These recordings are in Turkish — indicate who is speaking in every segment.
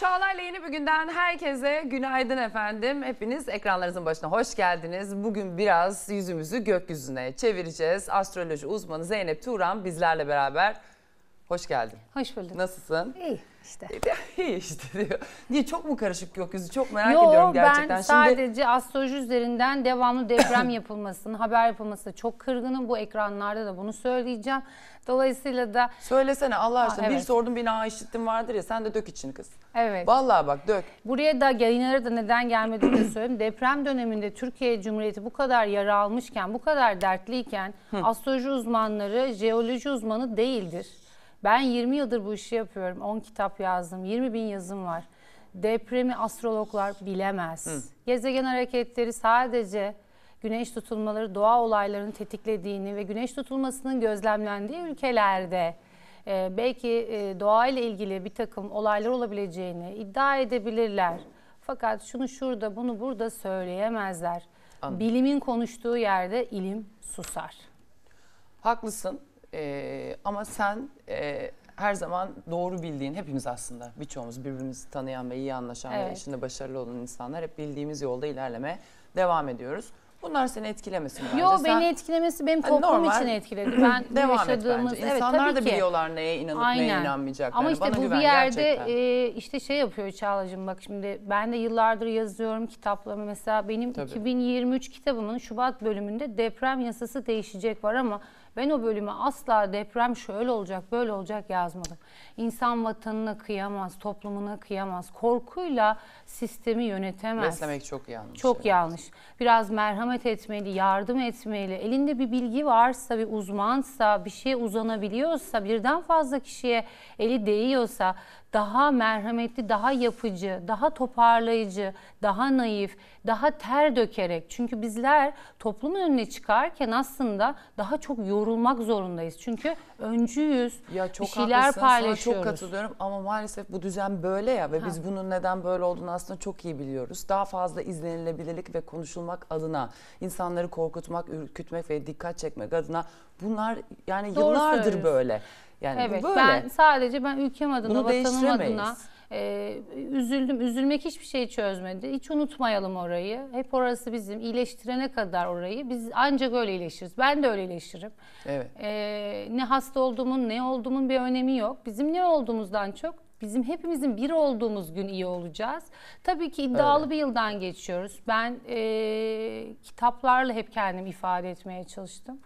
Speaker 1: Çağlar'la yeni bir günden herkese günaydın efendim. Hepiniz ekranlarınızın başına hoş geldiniz. Bugün biraz yüzümüzü gökyüzüne çevireceğiz. Astroloji uzmanı Zeynep Turan bizlerle beraber. Hoş geldin. Hoş bulduk. Nasılsın? İyi işte. E, iyi işte diyor. Niye çok mu karışık gökyüzü? Çok merak Yo, ediyorum gerçekten. ben sadece
Speaker 2: Şimdi... astroloji üzerinden devamlı deprem yapılmasının, haber yapılması çok kırgınım. Bu ekranlarda da bunu söyleyeceğim. Dolayısıyla da... Söylesene Allah aşkına. evet. Bir
Speaker 1: sordum bir aha işittim vardır ya sen de dök içini kız.
Speaker 2: Evet. Vallahi bak dök. Buraya da yayınlara da neden gelmediğini de söyleyeyim. Deprem döneminde Türkiye Cumhuriyeti bu kadar yara almışken, bu kadar dertliyken astroloji uzmanları jeoloji uzmanı değildir. Ben 20 yıldır bu işi yapıyorum. 10 kitap yazdım. 20 bin yazım var. Depremi astrologlar bilemez. Hı. Gezegen hareketleri sadece güneş tutulmaları doğa olaylarının tetiklediğini ve güneş tutulmasının gözlemlendiği ülkelerde e, belki e, doğayla ilgili bir takım olaylar olabileceğini iddia edebilirler. Fakat şunu şurada bunu burada söyleyemezler. Anladım. Bilimin konuştuğu yerde ilim susar. Haklısın. E, ama sen
Speaker 1: e, her zaman doğru bildiğin hepimiz aslında birçoğumuz birbirimizi tanıyan ve iyi anlaşan evet. ve işinde başarılı olan insanlar hep bildiğimiz yolda ilerleme devam ediyoruz. Bunlar seni etkilemesin bence. Yok beni
Speaker 2: etkilemesi benim toplum e, normal, için etkiledi. Ben devam yaşadığımız et bence. insanlar evet, da biliyorlar
Speaker 1: ki. neye inanıp Aynen. neye inanmayacaklarını. Ama işte Bana bu güven, bir yerde
Speaker 2: e, işte şey yapıyor Çağla'cığım bak şimdi ben de yıllardır yazıyorum kitaplarımı. Mesela benim Tabii. 2023 kitabımın Şubat bölümünde deprem yasası değişecek var ama ben o bölüme asla deprem şöyle olacak böyle olacak yazmadım. İnsan vatanına kıyamaz, toplumuna kıyamaz. Korkuyla sistemi yönetemez. Beslemek
Speaker 1: çok yanlış. Çok
Speaker 2: evet. yanlış. Biraz merhamet etmeli, yardım etmeli. Elinde bir bilgi varsa, bir uzmansa, bir şeye uzanabiliyorsa, birden fazla kişiye eli değiyorsa daha merhametli, daha yapıcı, daha toparlayıcı, daha naif, daha ter dökerek. Çünkü bizler toplumun önüne çıkarken aslında daha çok yorulmak zorundayız. Çünkü öncüyüz. Ya çok bir şeyler paylaşıyoruz. Sana çok katılıyorum
Speaker 1: ama maalesef bu düzen böyle ya ve ha. biz bunun neden böyle olduğunu aslında çok iyi biliyoruz. Daha fazla izlenilebilirlik ve konuşulmak adına insanları korkutmak, ürkütmek ve dikkat çekmek adına bunlar yani Doğru yıllardır böyle. Yani evet, böyle. Ben
Speaker 2: sadece ben ülkem adına, Bunu vatanım adına e, üzüldüm. Üzülmek hiçbir şey çözmedi. Hiç unutmayalım orayı. Hep orası bizim. İyileştirene kadar orayı. Biz ancak öyle iyileşiriz. Ben de öyle iyileşirim. Evet. E, ne hasta olduğumun ne olduğumun bir önemi yok. Bizim ne olduğumuzdan çok bizim hepimizin bir olduğumuz gün iyi olacağız. Tabii ki iddialı Öyle. bir yıldan geçiyoruz. Ben e, kitaplarla hep kendimi ifade etmeye çalıştım.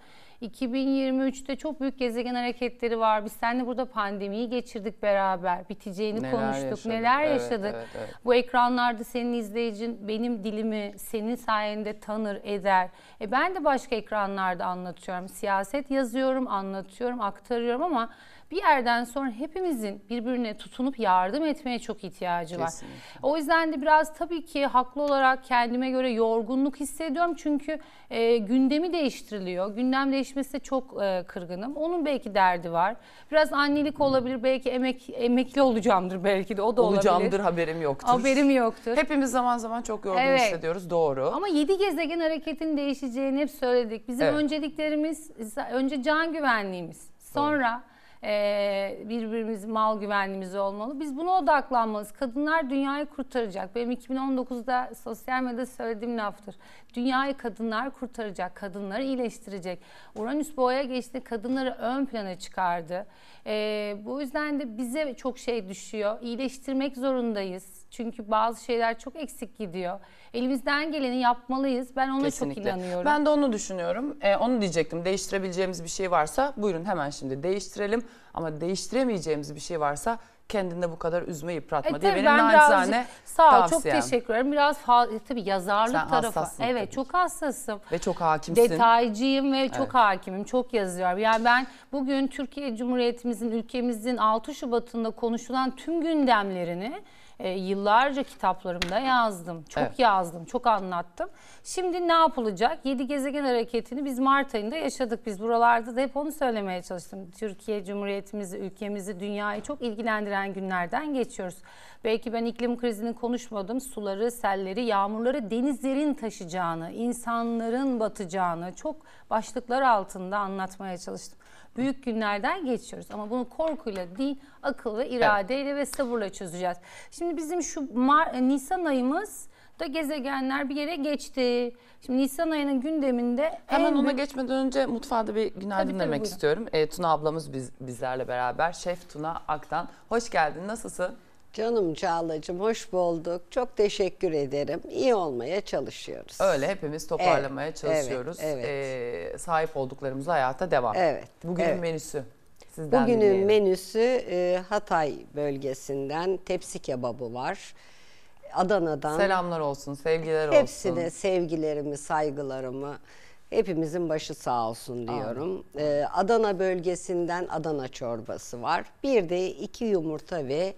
Speaker 2: 2023'te çok büyük gezegen hareketleri var. Biz seninle burada pandemiyi geçirdik beraber. Biteceğini neler konuştuk. Yaşadık. Neler evet, yaşadık. Evet, evet. Bu ekranlarda senin izleyicin benim dilimi senin sayende tanır eder. E ben de başka ekranlarda anlatıyorum. Siyaset yazıyorum, anlatıyorum, aktarıyorum ama bir yerden sonra hepimizin birbirine tutunup yardım etmeye çok ihtiyacı Kesinlikle. var. O yüzden de biraz tabii ki haklı olarak kendime göre yorgunluk hissediyorum. Çünkü e, gündemi değiştiriliyor. Gündem değişmesi de çok e, kırgınım. Onun belki derdi var. Biraz annelik olabilir. Belki emek emekli olacağımdır belki de. O da olabilir.
Speaker 1: haberim yoktur. Haberim
Speaker 2: yoktur. Hepimiz zaman zaman çok yorgun evet.
Speaker 1: hissediyoruz. Doğru. Ama
Speaker 2: yedi gezegen hareketin değişeceğini hep söyledik. Bizim evet. önceliklerimiz önce can güvenliğimiz. Sonra Doğru e, birbirimiz mal güvenliğimiz olmalı. Biz buna odaklanmalıyız. Kadınlar dünyayı kurtaracak. Benim 2019'da sosyal medyada söylediğim laftır. Dünyayı kadınlar kurtaracak, kadınları iyileştirecek. Uranüs boğaya geçti, kadınları ön plana çıkardı. E, bu yüzden de bize çok şey düşüyor. İyileştirmek zorundayız çünkü bazı şeyler çok eksik gidiyor. Elimizden geleni yapmalıyız. Ben ona Kesinlikle. çok inanıyorum. Ben
Speaker 1: de onu düşünüyorum. Ee, onu diyecektim. Değiştirebileceğimiz bir şey varsa buyurun hemen şimdi değiştirelim. Ama değiştiremeyeceğimiz bir şey varsa kendinde bu kadar üzme yıpratma e, diye benim ben naçizane birazcık, Sağ ol çok teşekkür
Speaker 2: ederim. Biraz fa, e, tabii yazarlık Sen tarafı. Evet tabii. çok hassasım.
Speaker 1: Ve çok hakimsin. Detaycıyım
Speaker 2: ve evet. çok hakimim. Çok yazıyorum. Yani ben bugün Türkiye Cumhuriyetimizin ülkemizin 6 Şubat'ında konuşulan tüm gündemlerini e, yıllarca kitaplarımda yazdım. Çok evet. yazdım, çok anlattım. Şimdi ne yapılacak? 7 gezegen hareketini biz Mart ayında yaşadık. Biz buralarda da hep onu söylemeye çalıştım. Türkiye Cumhuriyetimizi, ülkemizi, dünyayı çok ilgilendiren günlerden geçiyoruz. Belki ben iklim krizini konuşmadım. Suları, selleri, yağmurları denizlerin taşıyacağını, insanların batacağını çok başlıklar altında anlatmaya çalıştım büyük günlerden geçiyoruz. Ama bunu korkuyla değil akıl ve iradeyle evet. ve sabırla çözeceğiz. Şimdi bizim şu Mar e, Nisan ayımız da gezegenler bir yere geçti. Şimdi Nisan ayının gündeminde... Hemen ona büyük... geçmeden önce mutfağda bir günaydın tabii, demek buyurun. istiyorum.
Speaker 1: E, Tuna ablamız biz, bizlerle beraber. Şef Tuna Ak'tan. Hoş geldin. Nasılsın?
Speaker 3: Canım Çağla'cığım hoş bulduk. Çok teşekkür ederim. İyi olmaya çalışıyoruz. Öyle hepimiz toparlamaya evet, çalışıyoruz. Evet,
Speaker 1: evet. Ee, sahip olduklarımızla hayata devam. Evet. Bugünün evet. menüsü sizden Bugünün dinleyelim.
Speaker 3: menüsü e, Hatay bölgesinden tepsi kebabı var. Adana'dan. Selamlar
Speaker 1: olsun, sevgiler olsun. Hepsine
Speaker 3: sevgilerimi, saygılarımı hepimizin başı sağ olsun diyorum. Ee, Adana bölgesinden Adana çorbası var. Bir de iki yumurta ve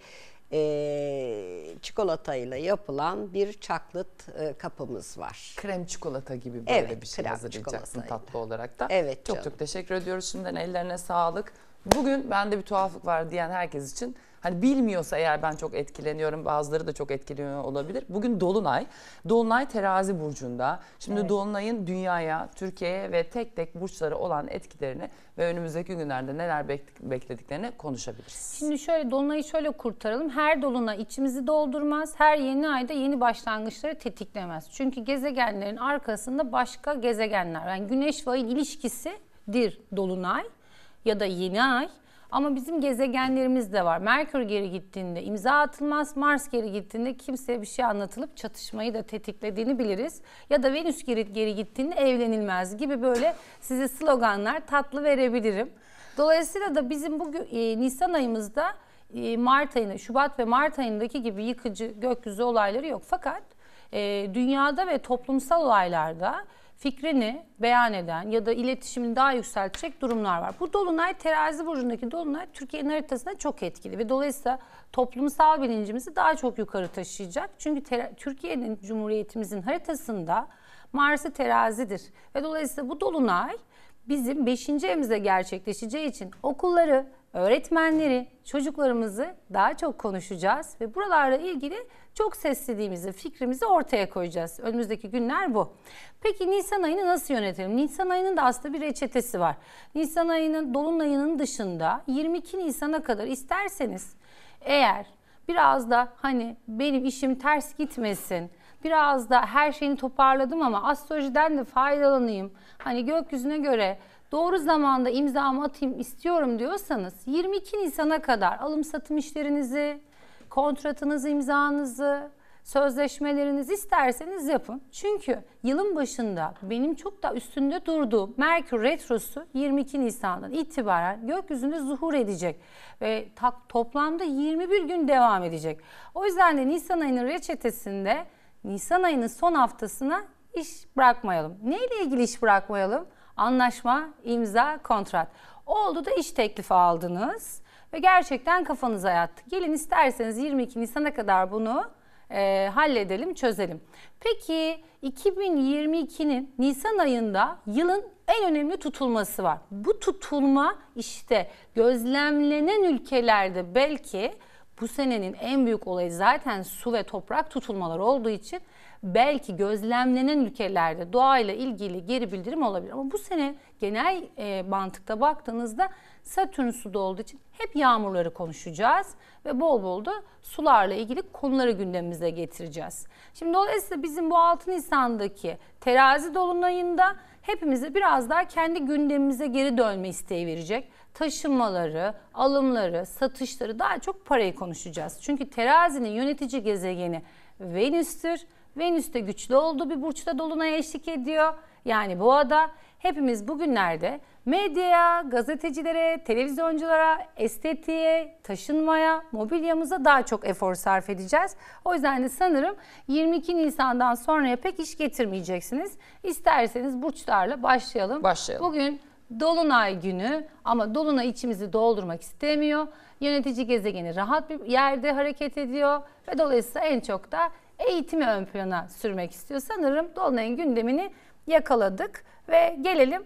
Speaker 3: e, çikolatayla yapılan bir çaklıt e, kapımız var. Krem çikolata gibi böyle evet, bir şey hazırlayacaksın
Speaker 1: çikolatayla. tatlı olarak da. Evet Çok canım. çok teşekkür ediyoruz. Şimdiden ellerine sağlık. Bugün bende bir tuhaflık var diyen herkes için hani bilmiyorsa eğer ben çok etkileniyorum bazıları da çok etkileniyor olabilir. Bugün Dolunay. Dolunay terazi burcunda. Şimdi evet. Dolunay'ın dünyaya, Türkiye'ye ve tek tek burçlara olan etkilerini ve önümüzdeki günlerde neler beklediklerini konuşabiliriz.
Speaker 2: Şimdi şöyle Dolunay'ı şöyle kurtaralım. Her Dolunay içimizi doldurmaz. Her yeni ayda yeni başlangıçları tetiklemez. Çünkü gezegenlerin arkasında başka gezegenler. Yani Güneş ve ayın ilişkisidir Dolunay ya da yeni ay. Ama bizim gezegenlerimiz de var. Merkür geri gittiğinde imza atılmaz. Mars geri gittiğinde kimseye bir şey anlatılıp çatışmayı da tetiklediğini biliriz. Ya da Venüs geri, geri gittiğinde evlenilmez gibi böyle size sloganlar tatlı verebilirim. Dolayısıyla da bizim bu e, Nisan ayımızda e, Mart ayında, Şubat ve Mart ayındaki gibi yıkıcı gökyüzü olayları yok. Fakat e, dünyada ve toplumsal olaylarda fikrini beyan eden ya da iletişimini daha yükseltecek durumlar var. Bu Dolunay terazi burcundaki Dolunay Türkiye'nin haritasında çok etkili ve dolayısıyla toplumsal bilincimizi daha çok yukarı taşıyacak. Çünkü Türkiye'nin Cumhuriyetimizin haritasında Mars'ı terazidir ve dolayısıyla bu Dolunay bizim 5. evimizde gerçekleşeceği için okulları, öğretmenleri, çocuklarımızı daha çok konuşacağız ve buralarla ilgili çok seslediğimizi, fikrimizi ortaya koyacağız. Önümüzdeki günler bu. Peki Nisan ayını nasıl yönetelim? Nisan ayının da aslında bir reçetesi var. Nisan ayının, Dolunay'ının dışında 22 Nisan'a kadar isterseniz eğer biraz da hani benim işim ters gitmesin, biraz da her şeyini toparladım ama astrolojiden de faydalanayım. Hani gökyüzüne göre doğru zamanda imzamı atayım istiyorum diyorsanız 22 Nisan'a kadar alım satım işlerinizi, kontratınızı, imzanızı, sözleşmelerinizi isterseniz yapın. Çünkü yılın başında benim çok da üstünde durduğum Merkür Retrosu 22 Nisan'dan itibaren gökyüzünde zuhur edecek. Ve toplamda 21 gün devam edecek. O yüzden de Nisan ayının reçetesinde Nisan ayının son haftasına iş bırakmayalım. Neyle ilgili iş bırakmayalım? Anlaşma, imza, kontrat. Oldu da iş teklifi aldınız ve gerçekten kafanıza yattı. Gelin isterseniz 22 Nisan'a kadar bunu e, halledelim, çözelim. Peki 2022'nin Nisan ayında yılın en önemli tutulması var. Bu tutulma işte gözlemlenen ülkelerde belki bu senenin en büyük olayı zaten su ve toprak tutulmaları olduğu için belki gözlemlenen ülkelerde doğayla ilgili geri bildirim olabilir. Ama bu sene genel e, mantıkta baktığınızda Satürn suda olduğu için hep yağmurları konuşacağız ve bol bol da sularla ilgili konuları gündemimize getireceğiz. Şimdi dolayısıyla bizim bu 6 Nisan'daki terazi dolunayında hepimize biraz daha kendi gündemimize geri dönme isteği verecek. Taşınmaları, alımları, satışları daha çok parayı konuşacağız. Çünkü terazinin yönetici gezegeni Venüs'tür Venüs de güçlü oldu bir burçta dolunaya eşlik ediyor. Yani bu ada hepimiz bugünlerde medyaya, gazetecilere, televizyonculara, estetiğe, taşınmaya, mobilyamıza daha çok efor sarf edeceğiz. O yüzden de sanırım 22 Nisan'dan sonra pek iş getirmeyeceksiniz. İsterseniz burçlarla başlayalım. Başlayalım. Bugün Dolunay günü ama Dolunay içimizi doldurmak istemiyor. Yönetici gezegeni rahat bir yerde hareket ediyor ve dolayısıyla en çok da eğitimi ön plana sürmek istiyor. Sanırım Dolunay'ın gündemini yakaladık ve gelelim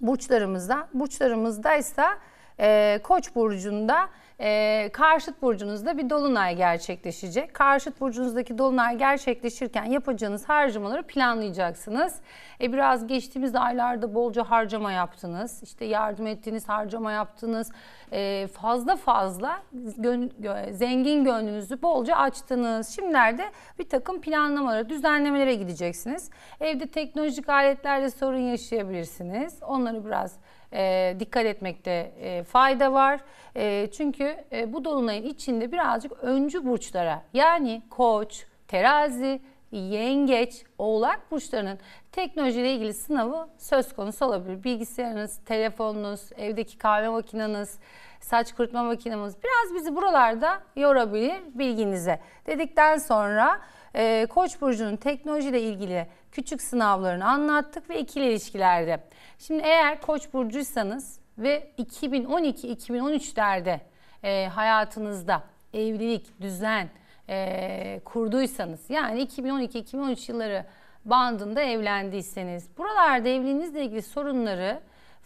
Speaker 2: burçlarımıza. Burçlarımızdaysa e, Koç burcunda ee, karşıt burcunuzda bir dolunay gerçekleşecek. Karşıt burcunuzdaki dolunay gerçekleşirken yapacağınız harcamaları planlayacaksınız. E, biraz geçtiğimiz aylarda bolca harcama yaptınız. İşte yardım ettiğiniz harcama yaptınız. E, fazla fazla gön, zengin gönlünüzü bolca açtınız. Şimdilerde bir takım planlamalara, düzenlemelere gideceksiniz. Evde teknolojik aletlerle sorun yaşayabilirsiniz. Onları biraz e, dikkat etmekte e, fayda var. E, çünkü e, bu dolunayın içinde birazcık öncü burçlara yani koç, terazi, yengeç, oğlak burçlarının teknolojiyle ilgili sınavı söz konusu olabilir. Bilgisayarınız, telefonunuz, evdeki kahve makineniz, saç kurutma makineniz biraz bizi buralarda yorabilir bilginize. Dedikten sonra e, Koç burcunun teknolojiyle ilgili küçük sınavlarını anlattık ve ikili ilişkilerde. Şimdi eğer Koç burcuysanız ve 2012-2013'lerde e, hayatınızda evlilik, düzen e, kurduysanız yani 2012-2013 yılları bandında evlendiyseniz buralarda evliliğinizle ilgili sorunları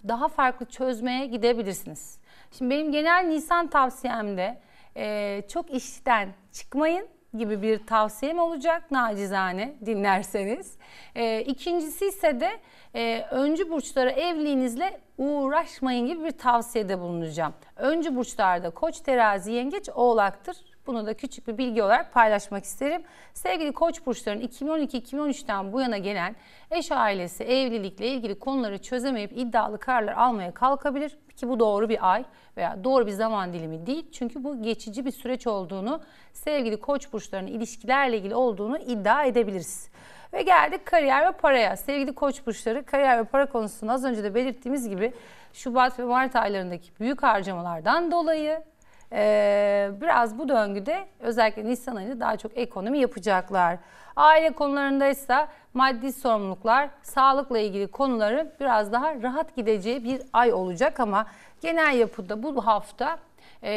Speaker 2: daha farklı çözmeye gidebilirsiniz. Şimdi benim genel Nisan tavsiyemde e, çok işten çıkmayın gibi bir tavsiyem olacak nacizane dinlerseniz. E, ikincisi ise de e, öncü burçlara evliliğinizle uğraşmayın gibi bir tavsiyede bulunacağım. Öncü burçlarda koç, terazi, yengeç, oğlaktır bunu da küçük bir bilgi olarak paylaşmak isterim. Sevgili koç burçların 2012-2013'ten bu yana gelen eş ailesi evlilikle ilgili konuları çözemeyip iddialı kararlar almaya kalkabilir ki bu doğru bir ay veya doğru bir zaman dilimi değil. Çünkü bu geçici bir süreç olduğunu, sevgili koç burçlarının ilişkilerle ilgili olduğunu iddia edebiliriz. Ve geldik kariyer ve paraya. Sevgili koç burçları kariyer ve para konusunda az önce de belirttiğimiz gibi Şubat ve Mart aylarındaki büyük harcamalardan dolayı ee, biraz bu döngüde özellikle Nisan ayında daha çok ekonomi yapacaklar. Aile konularındaysa maddi sorumluluklar, sağlıkla ilgili konuları biraz daha rahat gideceği bir ay olacak ama genel yapıda bu hafta e,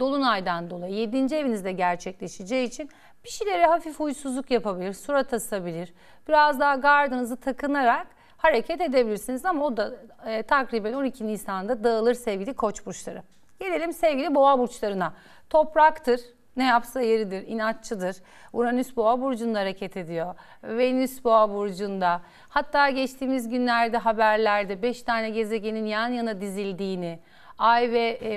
Speaker 2: Dolunay'dan dolayı 7. evinizde gerçekleşeceği için bir şeylere hafif huysuzluk yapabilir, surat asabilir. Biraz daha gardınızı takınarak hareket edebilirsiniz ama o da e, takriben 12 Nisan'da dağılır sevgili koç burçları. Gelelim sevgili boğa burçlarına. Topraktır, ne yapsa yeridir, inatçıdır. Uranüs boğa burcunda hareket ediyor. Venüs boğa burcunda. Hatta geçtiğimiz günlerde haberlerde 5 tane gezegenin yan yana dizildiğini, Ay ve e,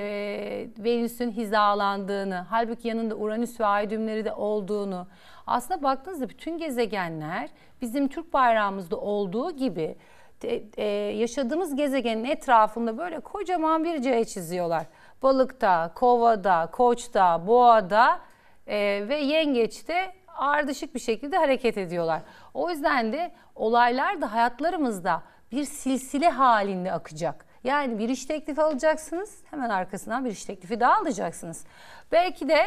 Speaker 2: Venüs'ün hizalandığını, halbuki yanında Uranüs ve Ay düğümleri de olduğunu. Aslında baktığınızda bütün gezegenler bizim Türk bayrağımızda olduğu gibi e, e yaşadığımız gezegenin etrafında böyle kocaman bir C çiziyorlar. Balıkta, Kova'da, Koç'ta, Boğa'da e, ve Yengeç'te ardışık bir şekilde hareket ediyorlar. O yüzden de olaylar da hayatlarımızda bir silsile halinde akacak. Yani bir iş teklifi alacaksınız, hemen arkasından bir iş teklifi daha alacaksınız. Belki de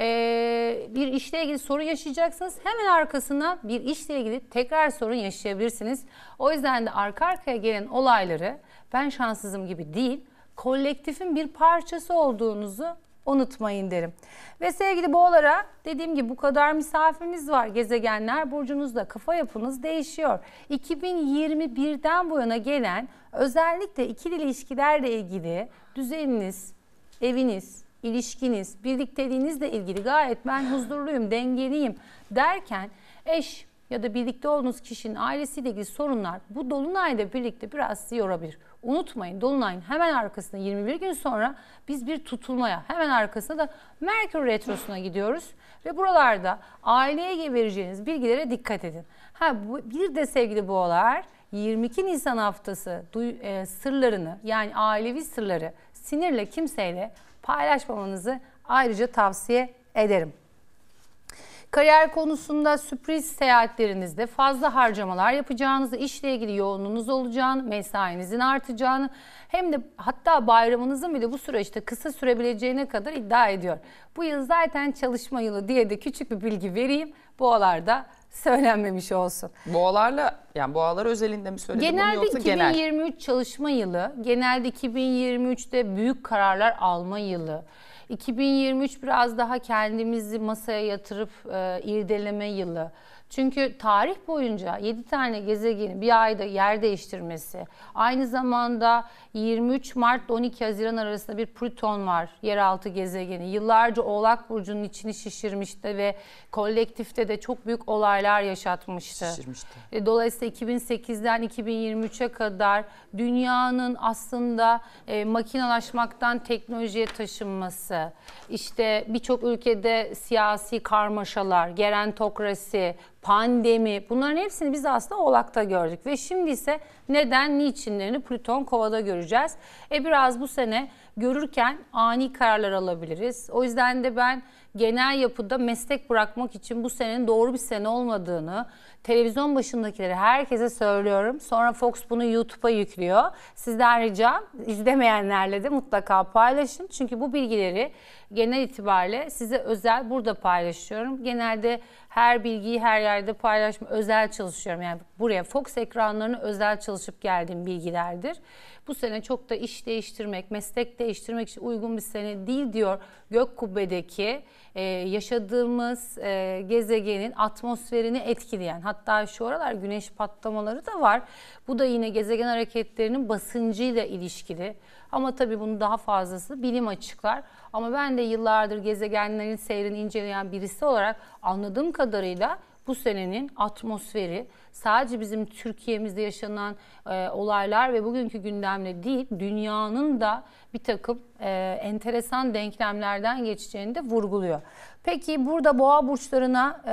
Speaker 2: ee, bir işle ilgili sorun yaşayacaksınız. Hemen arkasına bir işle ilgili tekrar sorun yaşayabilirsiniz. O yüzden de arka arkaya gelen olayları ben şanssızım gibi değil, kolektifin bir parçası olduğunuzu unutmayın derim. Ve sevgili boğalara dediğim gibi bu kadar misafirimiz var. Gezegenler burcunuzda kafa yapınız değişiyor. 2021'den bu yana gelen özellikle ikili ilişkilerle ilgili düzeniniz, eviniz, ilişkiniz, birlikteliğinizle ilgili gayet ben huzurluyum, dengeliyim derken eş ya da birlikte olduğunuz kişinin ailesiyle ilgili sorunlar bu dolunayla birlikte biraz sizi yorabilir. Unutmayın Dolunay'ın hemen arkasında 21 gün sonra biz bir tutulmaya hemen arkasında da Merkür Retrosu'na gidiyoruz. Ve buralarda aileye vereceğiniz bilgilere dikkat edin. Ha bir de sevgili boğalar 22 Nisan haftası e, sırlarını yani ailevi sırları sinirle kimseyle paylaşmamanızı ayrıca tavsiye ederim. Kariyer konusunda sürpriz seyahatlerinizde fazla harcamalar yapacağınızı, işle ilgili yoğunluğunuz olacağını, mesainizin artacağını hem de hatta bayramınızın bile bu süreçte kısa sürebileceğine kadar iddia ediyor. Bu yıl zaten çalışma yılı diye de küçük bir bilgi vereyim. Boğalarda söylenmemiş olsun.
Speaker 1: Boğalarla yani boğalar özelinde mi söyledi genelde bunu yoksa 2023
Speaker 2: genel? çalışma yılı, genelde 2023'te büyük kararlar alma yılı. 2023 biraz daha kendimizi masaya yatırıp e, irdeleme yılı. Çünkü tarih boyunca 7 tane gezegenin bir ayda yer değiştirmesi, aynı zamanda 23 Mart 12 Haziran arasında bir Plüton var yeraltı gezegeni. Yıllarca Oğlak Burcu'nun içini şişirmişti ve kolektifte de çok büyük olaylar yaşatmıştı. Şişirmişti. E, dolayısıyla 2008'den 2023'e kadar dünyanın aslında e, makinalaşmaktan teknolojiye taşınması, işte birçok ülkede siyasi karmaşalar, gerentokrasi, pandemi bunların hepsini biz aslında Oğlak'ta gördük. Ve şimdi ise neden niçinlerini Plüton Kova'da göreceğiz. E biraz bu sene görürken ani kararlar alabiliriz. O yüzden de ben genel yapıda meslek bırakmak için bu senenin doğru bir sene olmadığını televizyon başındakileri herkese söylüyorum. Sonra Fox bunu YouTube'a yüklüyor. Sizden ricam izlemeyenlerle de mutlaka paylaşın. Çünkü bu bilgileri genel itibariyle size özel burada paylaşıyorum. Genelde her bilgiyi her yerde paylaşma özel çalışıyorum. Yani buraya Fox ekranlarını özel çalışıp geldiğim bilgilerdir. Bu sene çok da iş değiştirmek, meslek değiştirmek için uygun bir sene değil diyor gök kubbedeki e, yaşadığımız e, gezegenin atmosferini etkileyen hatta şu aralar güneş patlamaları da var. Bu da yine gezegen hareketlerinin basıncıyla ilişkili. Ama tabii bunun daha fazlası bilim açıklar. Ama ben de yıllardır gezegenlerin seyrini inceleyen birisi olarak anladığım kadarıyla bu senenin atmosferi sadece bizim Türkiye'mizde yaşanan e, olaylar ve bugünkü gündemle değil dünyanın da bir takım e, enteresan denklemlerden geçeceğini de vurguluyor. Peki burada boğa burçlarına e,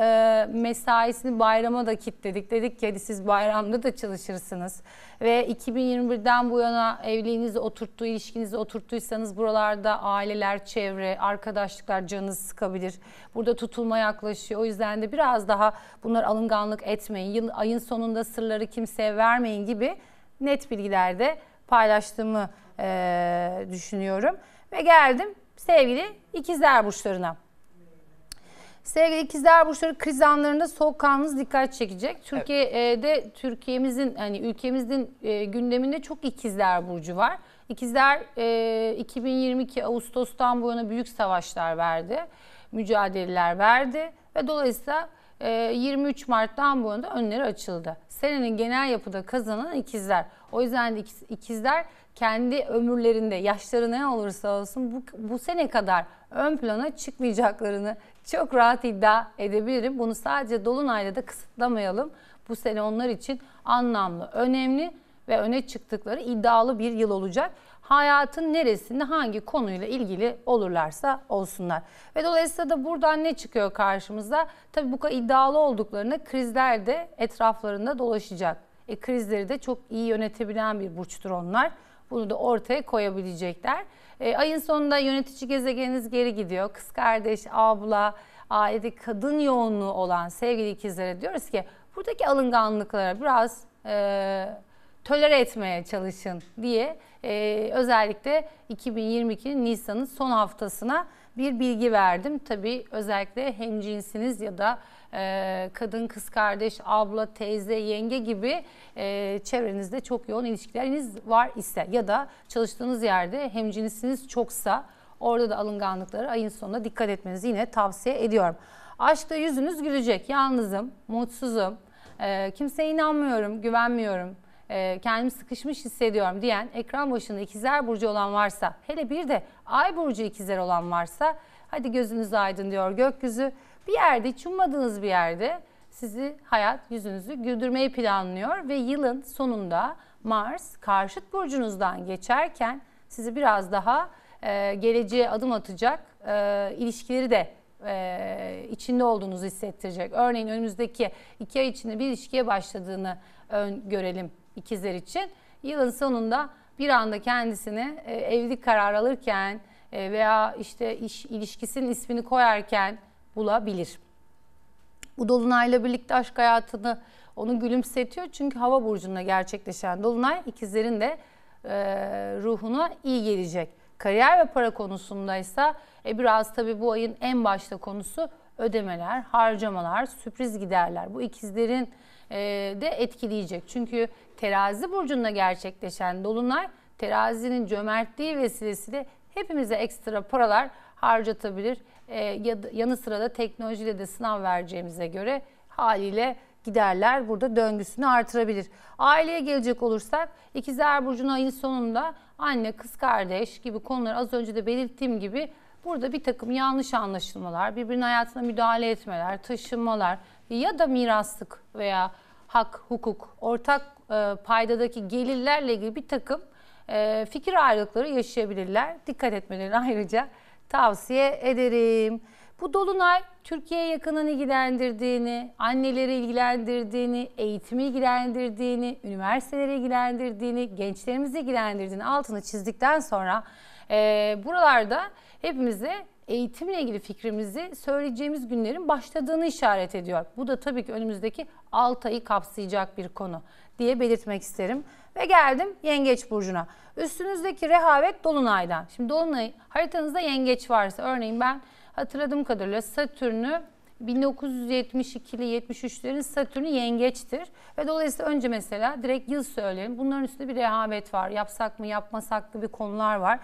Speaker 2: mesaisini bayrama da kilitledik. Dedik ki siz bayramda da çalışırsınız. Ve 2021'den bu yana evliliğinizi oturttuğu, ilişkinizi oturttuysanız buralarda aileler, çevre, arkadaşlıklar canınızı sıkabilir. Burada tutulma yaklaşıyor. O yüzden de biraz daha bunlar alınganlık etmeyin. Yıl, ayın sonunda sırları kimseye vermeyin gibi net bilgilerde paylaştığımı e, düşünüyorum. Ve geldim sevgili ikizler burçlarına. Sevgili ikizler burçları kriz anlarında soğukkanlılığınız dikkat çekecek. Türkiye'de Türkiye'mizin hani ülkemizin e, gündeminde çok ikizler burcu var. İkizler 2022 e, Ağustos'tan bu yana büyük savaşlar verdi, mücadeleler verdi ve dolayısıyla 23 e, Mart'tan bu yana önleri açıldı. Senenin genel yapıda kazanan ikizler. O yüzden ikiz, ikizler kendi ömürlerinde yaşları ne olursa olsun bu, bu sene kadar ön plana çıkmayacaklarını çok rahat iddia edebilirim. Bunu sadece Dolunay'la da kısıtlamayalım. Bu sene onlar için anlamlı, önemli ve öne çıktıkları iddialı bir yıl olacak. Hayatın neresinde hangi konuyla ilgili olurlarsa olsunlar. Ve dolayısıyla da buradan ne çıkıyor karşımıza? Tabii bu kadar iddialı olduklarına krizler de etraflarında dolaşacak. E, krizleri de çok iyi yönetebilen bir burçtur onlar. Bunu da ortaya koyabilecekler. E, ayın sonunda yönetici gezegeniniz geri gidiyor. Kız kardeş, abla, ailede kadın yoğunluğu olan sevgili ikizlere diyoruz ki buradaki alınganlıklara biraz e, tolere etmeye çalışın diye e, özellikle 2022'nin Nisan'ın son haftasına bir bilgi verdim. Tabii özellikle hemcinsiniz ya da e, kadın, kız kardeş, abla, teyze, yenge gibi e, çevrenizde çok yoğun ilişkileriniz var ise ya da çalıştığınız yerde hemcinsiniz çoksa orada da alınganlıklara ayın sonunda dikkat etmenizi yine tavsiye ediyorum. Aşkta yüzünüz gülecek. Yalnızım, mutsuzum, e, kimseye inanmıyorum, güvenmiyorum. E, kendimi sıkışmış hissediyorum diyen ekran başında ikizler burcu olan varsa hele bir de ay burcu ikizler olan varsa hadi gözünüz aydın diyor gökyüzü bir yerde hiç ummadığınız bir yerde sizi hayat yüzünüzü güldürmeyi planlıyor ve yılın sonunda Mars karşıt burcunuzdan geçerken sizi biraz daha e, geleceğe adım atacak e, ilişkileri de e, içinde olduğunuzu hissettirecek. Örneğin önümüzdeki iki ay içinde bir ilişkiye başladığını ön görelim ikizler için yılın sonunda bir anda kendisini e, evlilik kararı alırken e, veya işte iş ilişkisinin ismini koyarken bulabilir. Bu dolunayla birlikte aşk hayatını onu gülümsetiyor. Çünkü hava burcunda gerçekleşen dolunay ikizlerin de e, ruhuna iyi gelecek. Kariyer ve para konusundaysa e, biraz tabii bu ayın en başta konusu ödemeler, harcamalar, sürpriz giderler. Bu ikizlerin e, de etkileyecek. Çünkü terazi burcunda gerçekleşen dolunay terazinin cömertliği vesilesiyle hepimize ekstra paralar harcatabilir. E, ya, yanı sıra da teknolojiyle de sınav vereceğimize göre haliyle giderler burada döngüsünü artırabilir. Aileye gelecek olursak ikizler burcunun ayın sonunda anne, kız kardeş gibi konular az önce de belirttiğim gibi burada bir takım yanlış anlaşılmalar, birbirinin hayatına müdahale etmeler, taşınmalar, ya da miraslık veya hak, hukuk, ortak e, paydadaki gelirlerle ilgili bir takım e, fikir ayrılıkları yaşayabilirler. Dikkat etmelerini ayrıca tavsiye ederim. Bu dolunay Türkiye'ye yakınını ilgilendirdiğini, anneleri ilgilendirdiğini, eğitimi ilgilendirdiğini, üniversiteleri ilgilendirdiğini, gençlerimizi ilgilendirdiğini altını çizdikten sonra e, buralarda hepimize eğitimle ilgili fikrimizi söyleyeceğimiz günlerin başladığını işaret ediyor. Bu da tabii ki önümüzdeki 6 ayı kapsayacak bir konu diye belirtmek isterim. Ve geldim Yengeç Burcu'na. Üstünüzdeki rehavet Dolunay'dan. Şimdi Dolunay haritanızda Yengeç varsa örneğin ben hatırladığım kadarıyla Satürn'ü 1972'li 73'lerin Satürn'ü yengeçtir. Ve dolayısıyla önce mesela direkt yıl söyleyelim. Bunların üstünde bir rehavet var. Yapsak mı yapmasak mı bir konular var.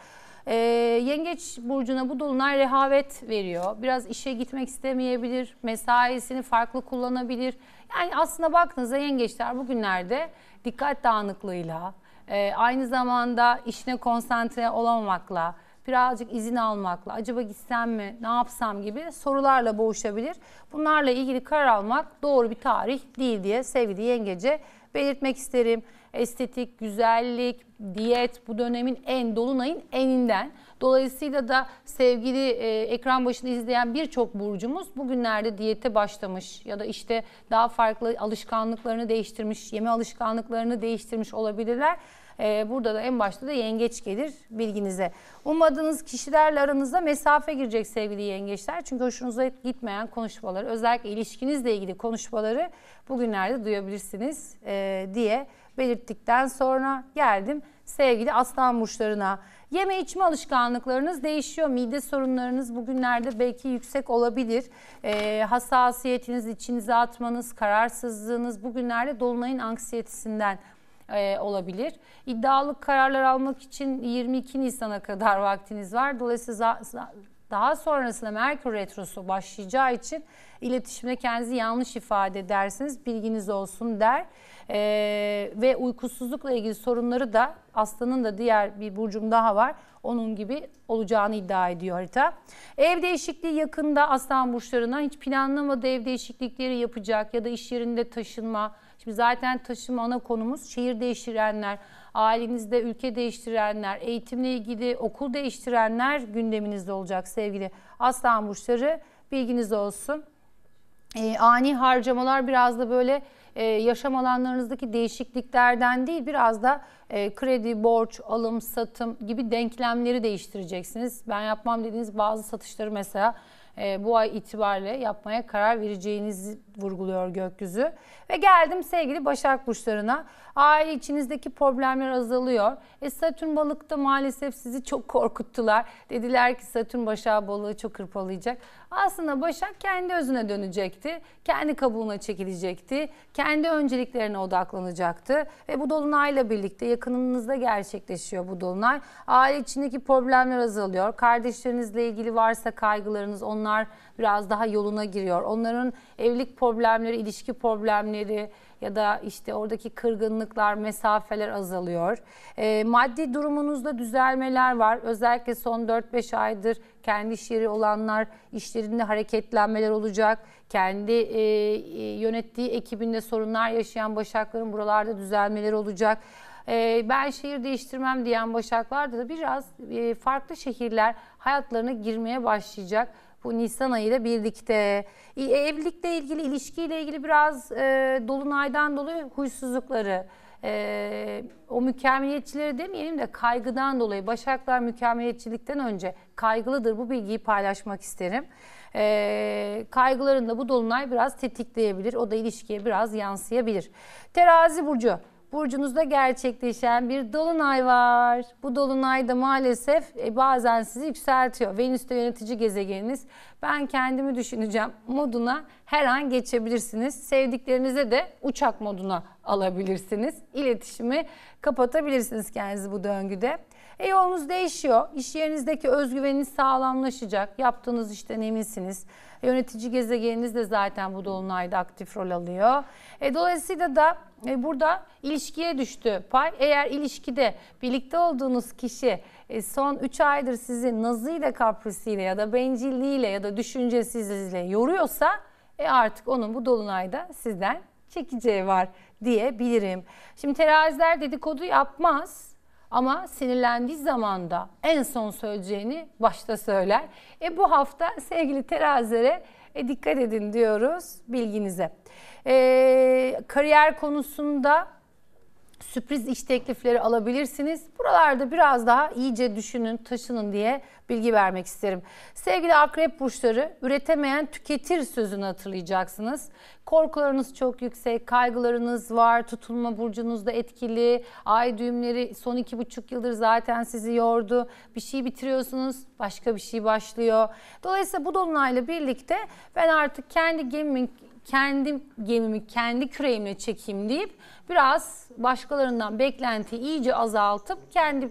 Speaker 2: E, yengeç burcuna bu dolunay rehavet veriyor. Biraz işe gitmek istemeyebilir, mesaisini farklı kullanabilir. Yani aslında baktığınızda yengeçler bugünlerde dikkat dağınıklığıyla, e, aynı zamanda işine konsantre olamamakla, birazcık izin almakla, acaba gitsem mi, ne yapsam gibi sorularla boğuşabilir. Bunlarla ilgili karar almak doğru bir tarih değil diye sevgili yengece belirtmek isterim estetik, güzellik, diyet bu dönemin en dolunayın eninden. Dolayısıyla da sevgili e, ekran başında izleyen birçok burcumuz bugünlerde diyete başlamış ya da işte daha farklı alışkanlıklarını değiştirmiş, yeme alışkanlıklarını değiştirmiş olabilirler. E, burada da en başta da yengeç gelir bilginize. Umadığınız kişilerle aranızda mesafe girecek sevgili yengeçler. Çünkü hoşunuza gitmeyen konuşmaları, özellikle ilişkinizle ilgili konuşmaları bugünlerde duyabilirsiniz e, diye belirttikten sonra geldim sevgili aslan burçlarına. Yeme içme alışkanlıklarınız değişiyor. Mide sorunlarınız bugünlerde belki yüksek olabilir. E, hassasiyetiniz, içinize atmanız, kararsızlığınız bugünlerde dolunayın anksiyetisinden e, olabilir. İddialık kararlar almak için 22 Nisan'a kadar vaktiniz var. Dolayısıyla daha sonrasında Merkür Retrosu başlayacağı için iletişimde kendinizi yanlış ifade edersiniz. Bilginiz olsun der. Ee, ve uykusuzlukla ilgili sorunları da Aslan'ın da diğer bir burcum daha var. Onun gibi olacağını iddia ediyor harita. Ev değişikliği yakında Aslan burçlarına hiç planlamadığı ev değişiklikleri yapacak ya da iş yerinde taşınma. Şimdi zaten taşınma ana konumuz şehir değiştirenler, ailenizde ülke değiştirenler, eğitimle ilgili okul değiştirenler gündeminizde olacak sevgili Aslan burçları. Bilginiz olsun. Ee, ani harcamalar biraz da böyle e, yaşam alanlarınızdaki değişikliklerden değil biraz da e, kredi, borç, alım, satım gibi denklemleri değiştireceksiniz. Ben yapmam dediğiniz bazı satışları mesela e, bu ay itibariyle yapmaya karar vereceğinizi vurguluyor gökyüzü. Ve geldim sevgili Başak Burçlarına. Ay içinizdeki problemler azalıyor. E Satürn balıkta maalesef sizi çok korkuttular. Dediler ki Satürn başak balığı çok hırpalayacak. Aslında başak kendi özüne dönecekti. Kendi kabuğuna çekilecekti. Kendi önceliklerine odaklanacaktı. Ve bu dolunayla birlikte yakınınızda gerçekleşiyor bu dolunay. Aile içindeki problemler azalıyor. Kardeşlerinizle ilgili varsa kaygılarınız onlar biraz daha yoluna giriyor. Onların evlilik problemleri, ilişki problemleri, ya da işte oradaki kırgınlıklar, mesafeler azalıyor. E, maddi durumunuzda düzelmeler var. Özellikle son 4-5 aydır kendi işleri olanlar işlerinde hareketlenmeler olacak. Kendi e, e, yönettiği ekibinde sorunlar yaşayan Başakların buralarda düzelmeler olacak e, ben şehir değiştirmem diyen Başaklar'da da biraz e, farklı şehirler hayatlarına girmeye başlayacak bu Nisan ayı ile birlikte. E, evlilikle ilgili, ilişkiyle ilgili biraz e, Dolunay'dan dolayı huysuzlukları, e, o mükemmeliyetçileri demeyelim de kaygıdan dolayı. Başaklar mükemmeliyetçilikten önce kaygılıdır. Bu bilgiyi paylaşmak isterim. E, kaygılarında bu Dolunay biraz tetikleyebilir. O da ilişkiye biraz yansıyabilir. Terazi Burcu burcunuzda gerçekleşen bir dolunay var. Bu dolunay da maalesef e, bazen sizi yükseltiyor. Venüs'te yönetici gezegeniniz. Ben kendimi düşüneceğim moduna her an geçebilirsiniz. Sevdiklerinize de uçak moduna alabilirsiniz. İletişimi kapatabilirsiniz kendinizi bu döngüde. E yolunuz değişiyor. İş yerinizdeki özgüveniniz sağlamlaşacak. Yaptığınız işten eminsiniz. E, yönetici gezegeniniz de zaten bu dolunayda aktif rol alıyor. E, dolayısıyla da e, burada ilişkiye düştü pay. Eğer ilişkide birlikte olduğunuz kişi e, son 3 aydır sizi nazıyla kaprisiyle ya da bencilliğiyle ya da düşüncesizliğiyle yoruyorsa e artık onun bu dolunayda sizden çekeceği var diyebilirim. Şimdi teraziler dedikodu yapmaz ama sinirlendiği zaman da en son söyleyeceğini başta söyler. E bu hafta sevgili terazilere e, dikkat edin diyoruz bilginize. E, kariyer konusunda sürpriz iş teklifleri alabilirsiniz. Buralarda biraz daha iyice düşünün, taşının diye bilgi vermek isterim. Sevgili akrep burçları, üretemeyen tüketir sözünü hatırlayacaksınız. Korkularınız çok yüksek, kaygılarınız var, tutulma burcunuz da etkili. Ay düğümleri son iki buçuk yıldır zaten sizi yordu. Bir şey bitiriyorsunuz, başka bir şey başlıyor. Dolayısıyla bu dolunayla birlikte ben artık kendi gaming kendi gemimi kendi küreğimle çekeyim deyip biraz başkalarından beklenti iyice azaltıp kendi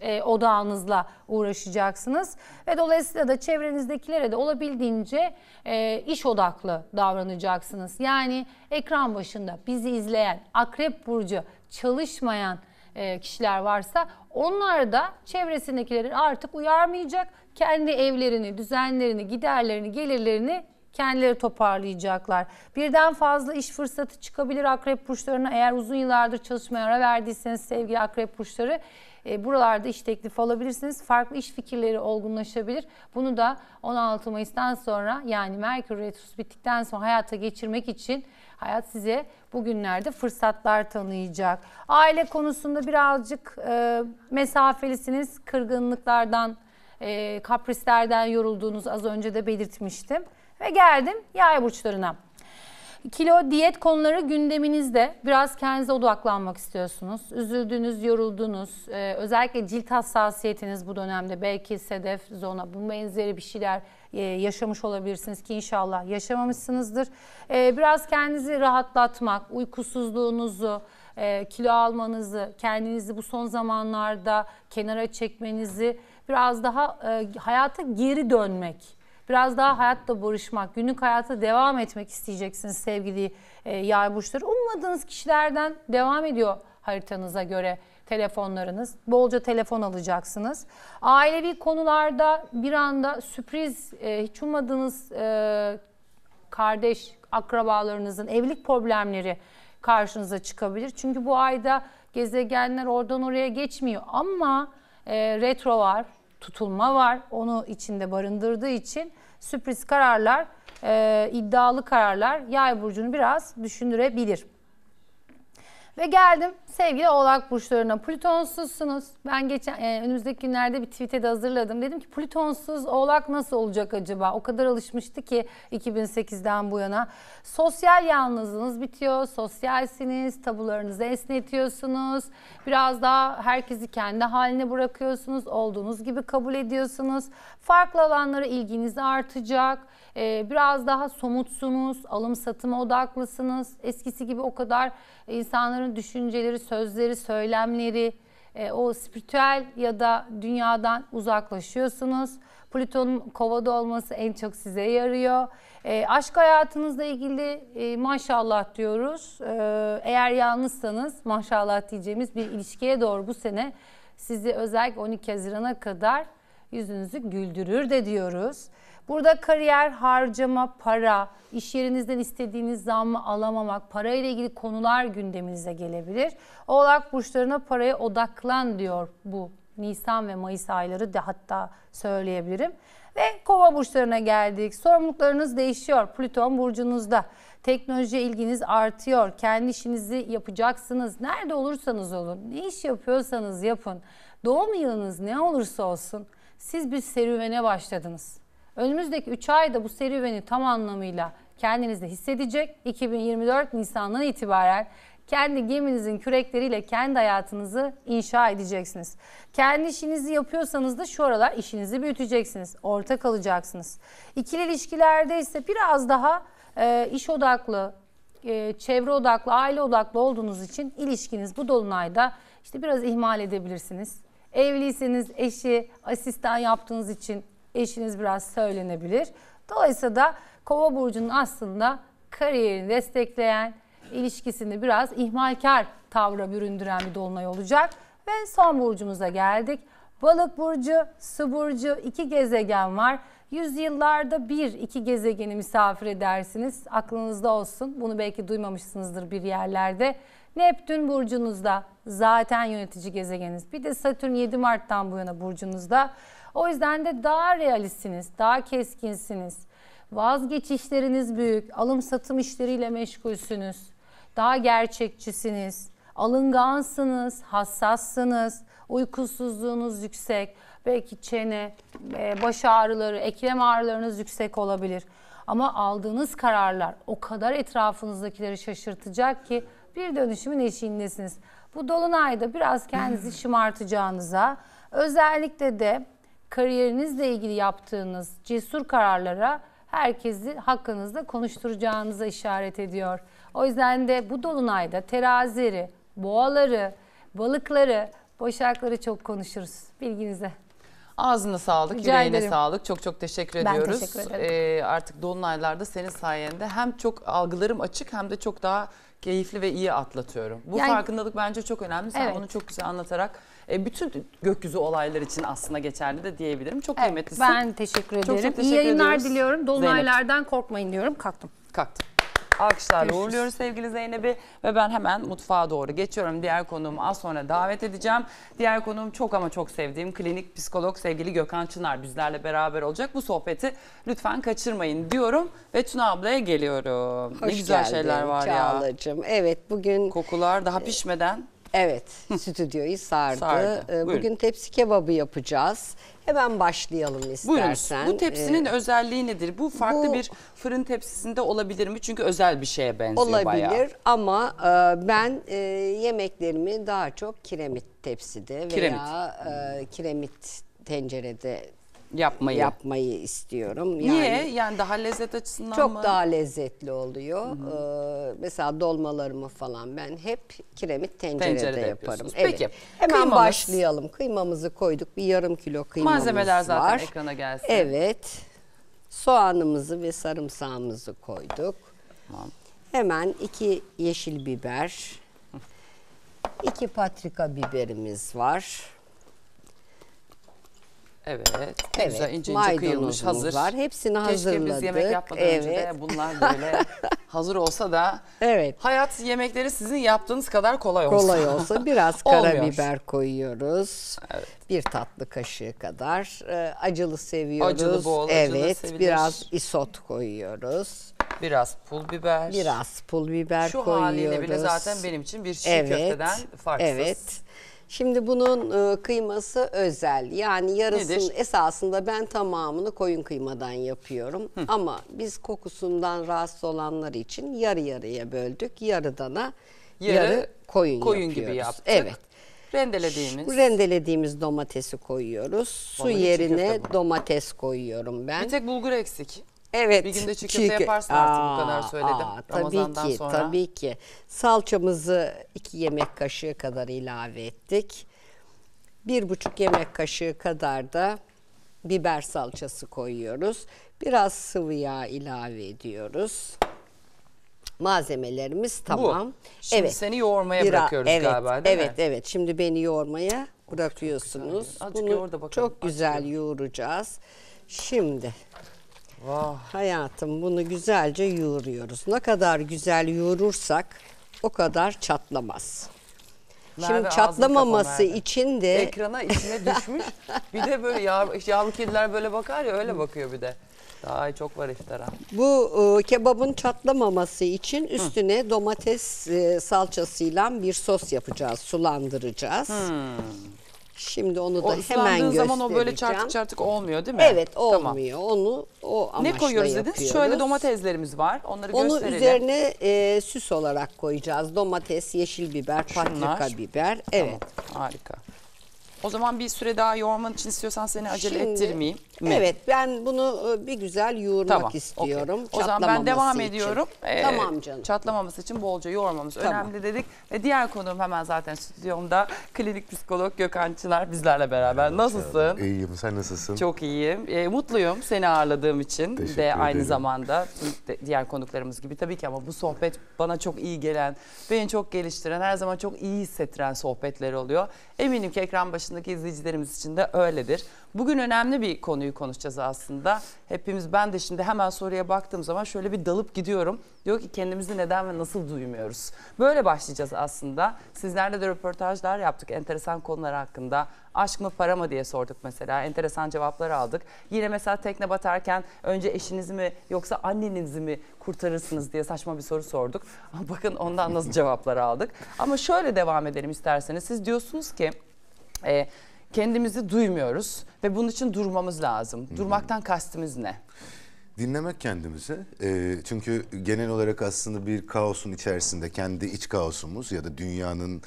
Speaker 2: e, odağınızla uğraşacaksınız. Ve dolayısıyla da çevrenizdekilere de olabildiğince e, iş odaklı davranacaksınız. Yani ekran başında bizi izleyen, akrep burcu çalışmayan e, kişiler varsa onlar da çevresindekileri artık uyarmayacak. Kendi evlerini, düzenlerini, giderlerini, gelirlerini kendileri toparlayacaklar. Birden fazla iş fırsatı çıkabilir akrep burçlarına. Eğer uzun yıllardır çalışmaya ara verdiyseniz sevgili akrep burçları e, buralarda iş teklifi alabilirsiniz. Farklı iş fikirleri olgunlaşabilir. Bunu da 16 Mayıs'tan sonra yani Merkür Retrosu bittikten sonra hayata geçirmek için hayat size bugünlerde fırsatlar tanıyacak. Aile konusunda birazcık e, mesafelisiniz. Kırgınlıklardan, e, kaprislerden yorulduğunuz az önce de belirtmiştim. Ve geldim yay burçlarına. Kilo, diyet konuları gündeminizde. Biraz kendinize odaklanmak istiyorsunuz. Üzüldünüz, yoruldunuz. Ee, özellikle cilt hassasiyetiniz bu dönemde. Belki sedef, zona, bu benzeri bir şeyler e, yaşamış olabilirsiniz ki inşallah yaşamamışsınızdır. Ee, biraz kendinizi rahatlatmak, uykusuzluğunuzu, e, kilo almanızı, kendinizi bu son zamanlarda kenara çekmenizi, biraz daha e, hayata geri dönmek Biraz daha hayatla barışmak, günlük hayata devam etmek isteyeceksiniz sevgili e, yay burçları. Ummadığınız kişilerden devam ediyor haritanıza göre telefonlarınız. Bolca telefon alacaksınız. Ailevi konularda bir anda sürpriz, e, hiç ummadığınız e, kardeş, akrabalarınızın evlilik problemleri karşınıza çıkabilir. Çünkü bu ayda gezegenler oradan oraya geçmiyor. Ama e, retro var, tutulma var. Onu içinde barındırdığı için sürpriz kararlar, e, iddialı kararlar yay burcunu biraz düşündürebilir. Ve geldim sevgili oğlak burçlarına. Plütonsuzsunuz. Ben geçen e, önümüzdeki günlerde bir tweet'e de hazırladım. Dedim ki plütonsuz oğlak nasıl olacak acaba? O kadar alışmıştı ki 2008'den bu yana. Sosyal yalnızlığınız bitiyor. Sosyalsiniz. Tabularınızı esnetiyorsunuz. Biraz daha herkesi kendi haline bırakıyorsunuz. Olduğunuz gibi kabul ediyorsunuz. Farklı alanlara ilginiz artacak ee, biraz daha somutsunuz, alım satıma odaklısınız. Eskisi gibi o kadar insanların düşünceleri, sözleri, söylemleri, e, o spiritüel ya da dünyadan uzaklaşıyorsunuz. Plüton'un kovada olması en çok size yarıyor. E, aşk hayatınızla ilgili e, maşallah diyoruz. E, eğer yalnızsanız maşallah diyeceğimiz bir ilişkiye doğru bu sene sizi özellikle 12 Haziran'a kadar yüzünüzü güldürür de diyoruz. Burada kariyer, harcama, para, iş yerinizden istediğiniz zammı alamamak, parayla ilgili konular gündeminize gelebilir. Oğlak burçlarına paraya odaklan diyor bu Nisan ve Mayıs ayları da hatta söyleyebilirim. Ve kova burçlarına geldik. Sorumluluklarınız değişiyor. Plüton burcunuzda. Teknolojiye ilginiz artıyor. Kendi işinizi yapacaksınız. Nerede olursanız olun, ne iş yapıyorsanız yapın. Doğum yılınız ne olursa olsun siz bir serüvene başladınız. Önümüzdeki 3 ayda bu serüveni tam anlamıyla kendinizde hissedecek. 2024 Nisan'dan itibaren kendi geminizin kürekleriyle kendi hayatınızı inşa edeceksiniz. Kendi işinizi yapıyorsanız da şu aralar işinizi büyüteceksiniz. Orta kalacaksınız. İkili ilişkilerde ise biraz daha e, iş odaklı, e, çevre odaklı, aile odaklı olduğunuz için ilişkiniz bu dolunayda işte biraz ihmal edebilirsiniz. Evliyseniz eşi asistan yaptığınız için eşiniz biraz söylenebilir. Dolayısıyla da kova burcunun aslında kariyerini destekleyen, ilişkisini biraz ihmalkar tavra büründüren bir dolunay olacak. Ve son burcumuza geldik. Balık burcu, su burcu iki gezegen var. Yüzyıllarda bir iki gezegeni misafir edersiniz. Aklınızda olsun. Bunu belki duymamışsınızdır bir yerlerde. Neptün burcunuzda zaten yönetici gezegeniniz. Bir de Satürn 7 Mart'tan bu yana burcunuzda. O yüzden de daha realistsiniz, daha keskinsiniz. Vazgeçişleriniz büyük, alım satım işleriyle meşgulsünüz. Daha gerçekçisiniz, alıngansınız, hassassınız, uykusuzluğunuz yüksek. Belki çene, e, baş ağrıları, eklem ağrılarınız yüksek olabilir. Ama aldığınız kararlar o kadar etrafınızdakileri şaşırtacak ki bir dönüşümün eşiğindesiniz. Bu dolunayda biraz kendinizi hmm. şımartacağınıza, özellikle de kariyerinizle ilgili yaptığınız cesur kararlara herkesi hakkınızda konuşturacağınıza işaret ediyor. O yüzden de bu dolunayda terazileri, boğaları, balıkları, boşakları çok konuşuruz. Bilginize.
Speaker 1: Ağzına sağlık, Rica yüreğine ederim. sağlık. Çok çok teşekkür ben ediyoruz. Teşekkür ederim. Ee, artık dolunaylarda senin sayende hem çok algılarım açık hem de çok daha keyifli ve iyi atlatıyorum. Bu yani, farkındalık bence çok önemli. Sen evet. bunu çok güzel anlatarak e, bütün gökyüzü olaylar için aslında geçerli de diyebilirim. Çok evet, kıymetlisin. Ben teşekkür ederim. Çok çok teşekkür iyi yayınlar ediyoruz. diliyorum. Dolunaylardan
Speaker 2: Zeynep. korkmayın diyorum. Kalktım. Kalktım.
Speaker 1: Alkışlarla uğurluyoruz sevgili Zeynep'i ve ben hemen mutfağa doğru geçiyorum. Diğer konuğumu az sonra davet edeceğim. Diğer konuğum çok ama çok sevdiğim klinik psikolog sevgili Gökhan Çınar bizlerle beraber olacak. Bu sohbeti lütfen kaçırmayın diyorum ve Tuna ablaya geliyorum. Hoş ne güzel geldin, şeyler var Çağlacığım.
Speaker 3: ya. Evet bugün... Kokular daha pişmeden Evet, stüdyoyu sardı. sardı. Ee, bugün tepsi kebabı yapacağız. Hemen başlayalım istersen. Buyurun. Bu tepsinin ee,
Speaker 1: özelliği nedir? Bu farklı bu, bir fırın tepsisinde olabilir mi? Çünkü özel bir şeye benziyor olabilir, bayağı. Olabilir
Speaker 3: ama e, ben e, yemeklerimi daha çok kiremit tepside veya e, kiremit tencerede yapmayı yapmayı istiyorum. Yani Niye? Yani
Speaker 1: daha lezzet açısından çok mı? daha
Speaker 3: lezzetli oluyor. Ee, mesela dolmalarımı falan ben hep kiremit tencerede, Tencerede yaparım. yapıyorsunuz. Evet. Peki, Hemen kıymamız- başlayalım. Kıymamızı koyduk. Bir yarım kilo kıymamız Malzemeler zaten var. ekrana gelsin. Evet. Soğanımızı ve sarımsağımızı koyduk. Tamam. Hemen iki yeşil biber, iki patrika biberimiz var. Evet. evet. güzel ince ince kıyılmış hazır. var. Hepsini Keşke hazırladık. Keşke biz yemek yapmadan evet. önce de bunlar böyle
Speaker 1: hazır olsa da evet. hayat yemekleri sizin yaptığınız kadar kolay olsa. Kolay olsa biraz karabiber
Speaker 3: koyuyoruz. Evet. Bir tatlı kaşığı kadar. Ee, acılı seviyoruz. Acılı bol, Evet. Acılı biraz isot koyuyoruz. Biraz pul biber. Biraz pul biber Şu koyuyoruz. Şu haliyle bile zaten
Speaker 1: benim için bir çiğ evet, köfteden farksız. Evet.
Speaker 3: Şimdi bunun e, kıyması özel. Yani yarısının esasında ben tamamını koyun kıymadan yapıyorum. Ama biz kokusundan rahatsız olanlar için yarı yarıya böldük. Yarıdana yarı, Yarı koyun, koyun gibi yapıyoruz. yaptık. Evet. Rendelediğimiz. Bu rendelediğimiz domatesi koyuyoruz. Su Vallahi yerine domates koyuyorum ben. Bir tek bulgur eksik. Evet. Bir günde çikolata çünkü, yaparsın artık aa, bu kadar söyledim. Aa, tabii Ramazan'dan ki, sonra. tabii ki. Salçamızı iki yemek kaşığı kadar ilave ettik. Bir buçuk yemek kaşığı kadar da biber salçası koyuyoruz. Biraz sıvı yağ ilave ediyoruz. Malzemelerimiz tamam. Bu. Şimdi evet. seni yoğurmaya Bira, bırakıyoruz evet, galiba değil evet, mi? Evet evet. Şimdi beni yoğurmaya bırakıyorsunuz. Çok güzel. Bunu çok güzel yoğuracağız. Şimdi Vah. Hayatım bunu güzelce yoğuruyoruz. Ne kadar güzel yoğurursak o kadar çatlamaz. Merve Şimdi çatlamaması için de ekrana
Speaker 1: içine düşmüş. bir de böyle yağ, yağlı kediler böyle bakar ya öyle bakıyor bir de. Daha çok var iftara.
Speaker 3: Bu e, kebabın çatlamaması için üstüne domates e, salçasıyla bir sos yapacağız, sulandıracağız. Hmm. Şimdi onu da o hemen göstereceğim. zaman o böyle çarpık
Speaker 1: çarpık olmuyor değil mi? Evet olmuyor. Tamam. Onu o amaçla Ne koyuyoruz yapıyoruz. dediniz? Şöyle domateslerimiz var. Onları onu gösterelim. Onu üzerine
Speaker 3: e, süs olarak koyacağız. Domates, yeşil biber, Şunlar. patrika biber. Evet. Tamam. Harika.
Speaker 1: O zaman bir süre daha yoğurman için istiyorsan seni acele Şimdi, ettirmeyeyim. Mi? Evet ben
Speaker 3: bunu e, bir güzel yoğurmak tamam, istiyorum. Okay. O zaman ben devam için. ediyorum. Ee, tamam
Speaker 2: canım. Çatlamaması
Speaker 1: için bolca yoğurmamız tamam. önemli dedik. Ve diğer konuğum hemen zaten stüdyomda klinik psikolog Gökhan Çınar bizlerle beraber. Nasılsın?
Speaker 4: İyiyim sen nasılsın? Çok
Speaker 1: iyiyim. Ee, mutluyum seni ağırladığım için. Teşekkür ve aynı zamanda diğer konuklarımız gibi tabii ki ama bu sohbet bana çok iyi gelen, beni çok geliştiren, her zaman çok iyi hissettiren sohbetler oluyor. Eminim ki ekran başında başındaki izleyicilerimiz için de öyledir. Bugün önemli bir konuyu konuşacağız aslında. Hepimiz ben de şimdi hemen soruya baktığım zaman şöyle bir dalıp gidiyorum. Diyor ki kendimizi neden ve nasıl duymuyoruz? Böyle başlayacağız aslında. Sizlerle de röportajlar yaptık enteresan konular hakkında. Aşk mı para mı diye sorduk mesela. Enteresan cevaplar aldık. Yine mesela tekne batarken önce eşinizi mi yoksa annenizi mi kurtarırsınız diye saçma bir soru sorduk. Bakın ondan nasıl cevaplar aldık. Ama şöyle devam edelim isterseniz. Siz diyorsunuz ki e, kendimizi duymuyoruz ve bunun için durmamız lazım. Durmaktan kastımız ne?
Speaker 4: Dinlemek kendimizi. E, çünkü genel olarak aslında bir kaosun içerisinde kendi iç kaosumuz ya da dünyanın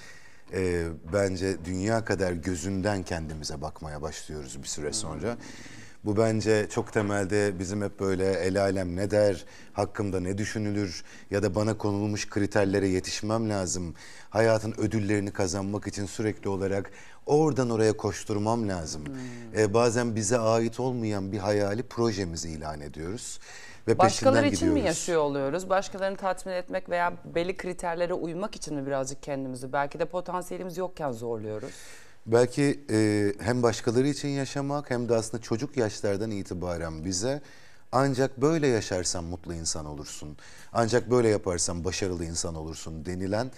Speaker 4: e, bence dünya kadar gözünden kendimize bakmaya başlıyoruz bir süre sonra. Hmm. Bu bence çok temelde bizim hep böyle el alem ne der, hakkımda ne düşünülür ya da bana konulmuş kriterlere yetişmem lazım. Hayatın ödüllerini kazanmak için sürekli olarak oradan oraya koşturmam lazım. Hmm. Ee, bazen bize ait olmayan bir hayali projemizi ilan ediyoruz ve Başkaları için gidiyoruz. mi
Speaker 1: yaşıyor oluyoruz? Başkalarını tatmin etmek veya belli kriterlere uymak için mi birazcık kendimizi? Belki de potansiyelimiz yokken zorluyoruz.
Speaker 4: Belki e, hem başkaları için yaşamak hem de aslında çocuk yaşlardan itibaren bize ancak böyle yaşarsan mutlu insan olursun, ancak böyle yaparsan başarılı insan olursun denilen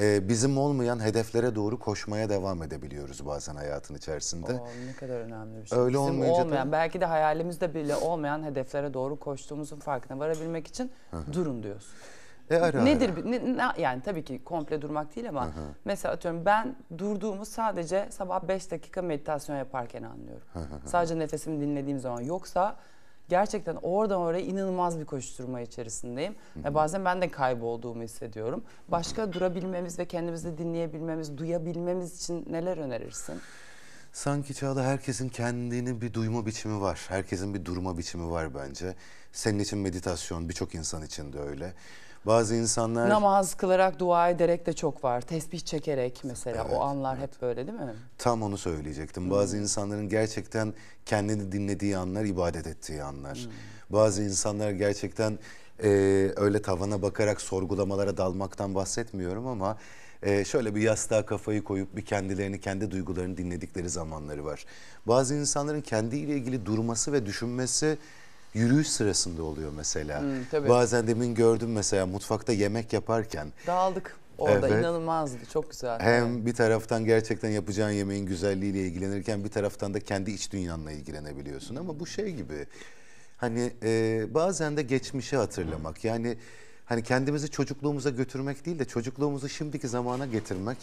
Speaker 4: e, bizim olmayan hedeflere doğru koşmaya devam edebiliyoruz bazen hayatın içerisinde. Oo, ne kadar
Speaker 1: önemli bir şey. Öyle bizim olmayınca olmayan, da... belki de hayalimizde bile olmayan hedeflere doğru koştuğumuzun farkına varabilmek için durun diyoruz. E ara Nedir? Ara. Ne, ne, yani tabii ki komple durmak değil ama Aha. mesela atıyorum ben durduğumu sadece sabah 5 dakika meditasyon yaparken anlıyorum.
Speaker 3: Aha. Sadece
Speaker 1: nefesimi dinlediğim zaman yoksa gerçekten oradan oraya inanılmaz bir koşturma içerisindeyim. Hı-hı. Ve bazen ben de kaybolduğumu hissediyorum. Başka Hı-hı. durabilmemiz ve kendimizi dinleyebilmemiz, duyabilmemiz için neler önerirsin?
Speaker 4: Sanki çağda herkesin kendini bir duyma biçimi var. Herkesin bir durma biçimi var bence. Senin için meditasyon birçok insan için de öyle. Bazı insanlar...
Speaker 1: Namaz kılarak, dua ederek de çok var. Tesbih çekerek mesela evet, o anlar evet. hep böyle değil mi?
Speaker 4: Tam onu söyleyecektim. Hmm. Bazı insanların gerçekten kendini dinlediği anlar, ibadet ettiği anlar. Hmm. Bazı insanlar gerçekten e, öyle tavana bakarak sorgulamalara dalmaktan bahsetmiyorum ama ee, şöyle bir yastığa kafayı koyup bir kendilerini, kendi duygularını dinledikleri zamanları var. Bazı insanların kendiyle ilgili durması ve düşünmesi yürüyüş sırasında oluyor mesela. Hmm, tabii. Bazen demin gördüm mesela mutfakta yemek yaparken.
Speaker 1: Dağıldık. Orada evet. inanılmazdı. Çok güzel. Hem
Speaker 4: evet. bir taraftan gerçekten yapacağın yemeğin güzelliğiyle ilgilenirken bir taraftan da kendi iç dünyanla ilgilenebiliyorsun. Ama bu şey gibi hani e, bazen de geçmişi hatırlamak. Yani hani kendimizi çocukluğumuza götürmek değil de çocukluğumuzu şimdiki zamana getirmek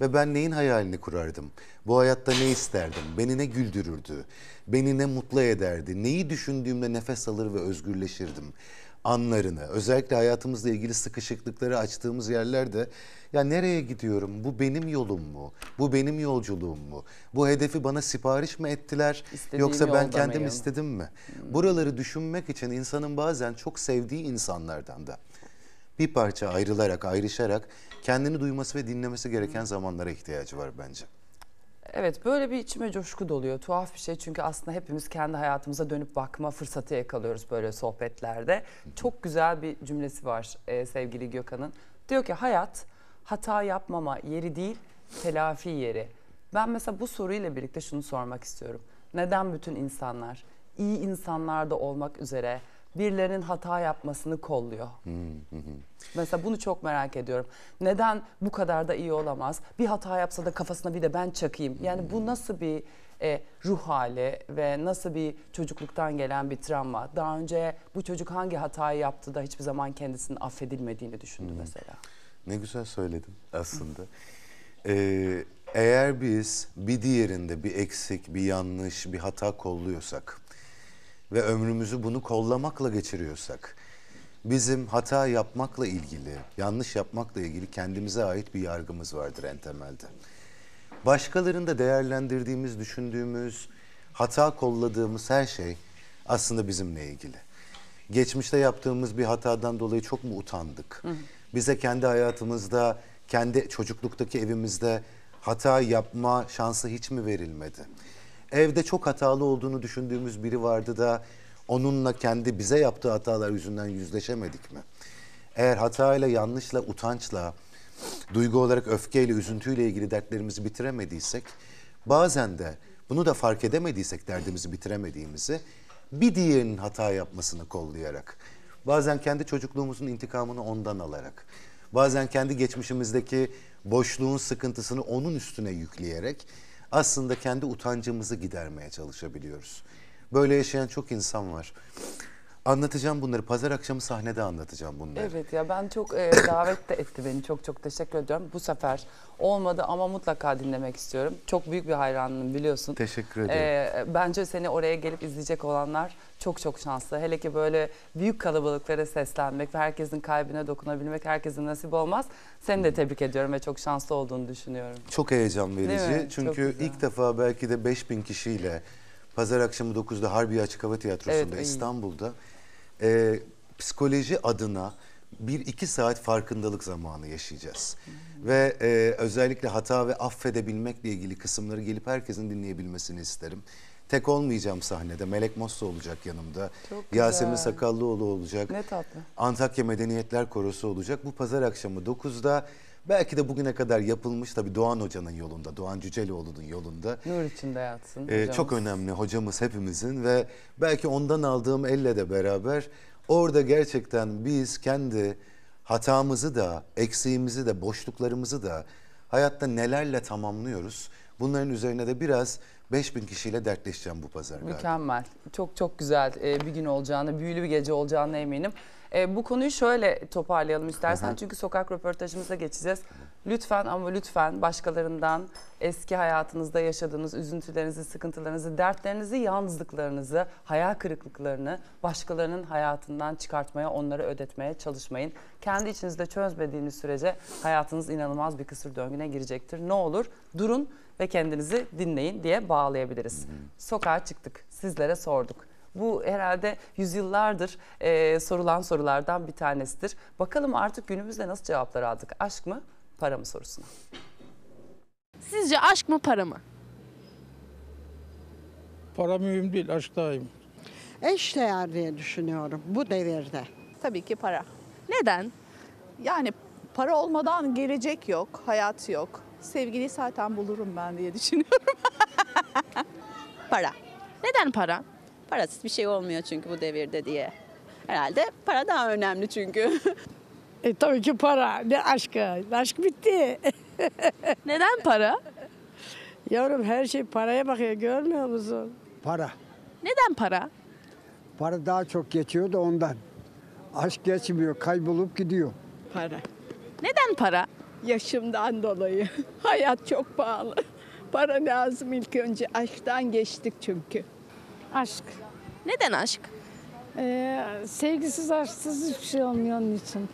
Speaker 4: ve ben neyin hayalini kurardım? Bu hayatta ne isterdim? Beni ne güldürürdü? Beni ne mutlu ederdi? Neyi düşündüğümde nefes alır ve özgürleşirdim? anlarını, özellikle hayatımızla ilgili sıkışıklıkları açtığımız yerlerde ya nereye gidiyorum? Bu benim yolum mu? Bu benim yolculuğum mu? Bu hedefi bana sipariş mi ettiler İstediğim yoksa ben kendim miyim? istedim mi? Hmm. Buraları düşünmek için insanın bazen çok sevdiği insanlardan da bir parça ayrılarak, ayrışarak kendini duyması ve dinlemesi gereken zamanlara ihtiyacı var bence.
Speaker 1: Evet böyle bir içime coşku doluyor. Tuhaf bir şey çünkü aslında hepimiz kendi hayatımıza dönüp bakma fırsatı yakalıyoruz böyle sohbetlerde. Çok güzel bir cümlesi var e, sevgili Gökhan'ın. Diyor ki hayat hata yapmama yeri değil telafi yeri. Ben mesela bu soruyla birlikte şunu sormak istiyorum. Neden bütün insanlar iyi insanlarda olmak üzere birilerinin hata yapmasını kolluyor. Mesela bunu çok merak ediyorum. Neden bu kadar da iyi olamaz? Bir hata yapsa da kafasına bir de ben çakayım. Yani bu hmm. nasıl bir e, ruh hali ve nasıl bir çocukluktan gelen bir travma? Daha önce bu çocuk hangi hatayı yaptı da hiçbir zaman kendisinin affedilmediğini düşündü hmm.
Speaker 4: mesela. Ne güzel söyledin aslında. ee, eğer biz bir diğerinde bir eksik, bir yanlış, bir hata kolluyorsak ve ömrümüzü bunu kollamakla geçiriyorsak bizim hata yapmakla ilgili, yanlış yapmakla ilgili kendimize ait bir yargımız vardır en temelde. Başkalarında değerlendirdiğimiz, düşündüğümüz, hata kolladığımız her şey aslında bizimle ilgili. Geçmişte yaptığımız bir hatadan dolayı çok mu utandık? Bize kendi hayatımızda, kendi çocukluktaki evimizde hata yapma şansı hiç mi verilmedi? evde çok hatalı olduğunu düşündüğümüz biri vardı da onunla kendi bize yaptığı hatalar yüzünden yüzleşemedik mi? Eğer hatayla, yanlışla, utançla, duygu olarak öfkeyle, üzüntüyle ilgili dertlerimizi bitiremediysek, bazen de bunu da fark edemediysek derdimizi bitiremediğimizi bir diğerinin hata yapmasını kollayarak, bazen kendi çocukluğumuzun intikamını ondan alarak, bazen kendi geçmişimizdeki boşluğun sıkıntısını onun üstüne yükleyerek aslında kendi utancımızı gidermeye çalışabiliyoruz. Böyle yaşayan çok insan var. Anlatacağım bunları. Pazar akşamı sahnede anlatacağım bunları.
Speaker 1: Evet ya ben çok e, davet de etti beni. Çok çok teşekkür ediyorum. Bu sefer olmadı ama mutlaka dinlemek istiyorum. Çok büyük bir hayranım biliyorsun. Teşekkür e, ederim. E, bence seni oraya gelip izleyecek olanlar çok çok şanslı. Hele ki böyle büyük kalabalıklara seslenmek ve herkesin kalbine dokunabilmek herkesin nasip olmaz. Seni de tebrik ediyorum ve çok şanslı olduğunu düşünüyorum.
Speaker 4: Çok heyecan verici. Çünkü ilk defa belki de 5000 kişiyle Pazar akşamı 9'da Harbiye Açık Hava Tiyatrosu'nda evet, İstanbul'da iyi e, psikoloji adına bir iki saat farkındalık zamanı yaşayacağız. Ve e, özellikle hata ve affedebilmekle ilgili kısımları gelip herkesin dinleyebilmesini isterim. Tek olmayacağım sahnede. Melek Mosso olacak yanımda. Çok güzel. Yasemin Sakallıoğlu olacak. Ne tatlı. Antakya Medeniyetler Korosu olacak. Bu pazar akşamı 9'da Belki de bugüne kadar yapılmış tabii Doğan Hoca'nın yolunda, Doğan Cüceloğlu'nun yolunda. Nur içinde yatsın ee, hocamız. Ee, çok önemli hocamız hepimizin ve belki ondan aldığım elle de beraber orada gerçekten biz kendi hatamızı da, eksiğimizi de, boşluklarımızı da hayatta nelerle tamamlıyoruz. Bunların üzerine de biraz 5000 kişiyle dertleşeceğim bu pazar.
Speaker 1: Mükemmel. Galiba. Çok çok güzel e, bir gün olacağını, büyülü bir gece olacağını eminim. E, bu konuyu şöyle toparlayalım istersen. Hı Çünkü sokak röportajımıza geçeceğiz. Lütfen ama lütfen başkalarından eski hayatınızda yaşadığınız üzüntülerinizi, sıkıntılarınızı, dertlerinizi, yalnızlıklarınızı, hayal kırıklıklarını başkalarının hayatından çıkartmaya, onları ödetmeye çalışmayın. Kendi içinizde çözmediğiniz sürece hayatınız inanılmaz bir kısır döngüne girecektir. Ne olur durun ve kendinizi dinleyin diye bağlayabiliriz. Sokağa çıktık, sizlere sorduk. Bu herhalde yüzyıllardır e, sorulan sorulardan bir tanesidir. Bakalım artık günümüzde nasıl cevaplar aldık? Aşk mı, para mı sorusuna.
Speaker 2: Sizce aşk mı, para mı?
Speaker 3: Para mühim değil, aşk daha mühim. Eş değer diye düşünüyorum bu devirde. Tabii ki para. Neden? Yani para olmadan gelecek yok, hayat yok. Sevgili zaten bulurum ben diye
Speaker 1: düşünüyorum. para. Neden para? Parasız bir şey olmuyor
Speaker 3: çünkü bu devirde diye. Herhalde para daha önemli çünkü. E, tabii ki para. Ne aşkı? Aşk bitti. Neden para? Yavrum her şey paraya bakıyor görmüyor musun? Para. Neden para?
Speaker 5: Para daha çok geçiyor da ondan. Aşk geçmiyor, kaybolup gidiyor.
Speaker 3: Para. Neden para? Yaşımdan dolayı. Hayat çok pahalı. Para lazım ilk önce. Aşktan geçtik çünkü. Aşk. Neden aşk? Ee, sevgisiz aşksız hiçbir şey olmuyor onun için.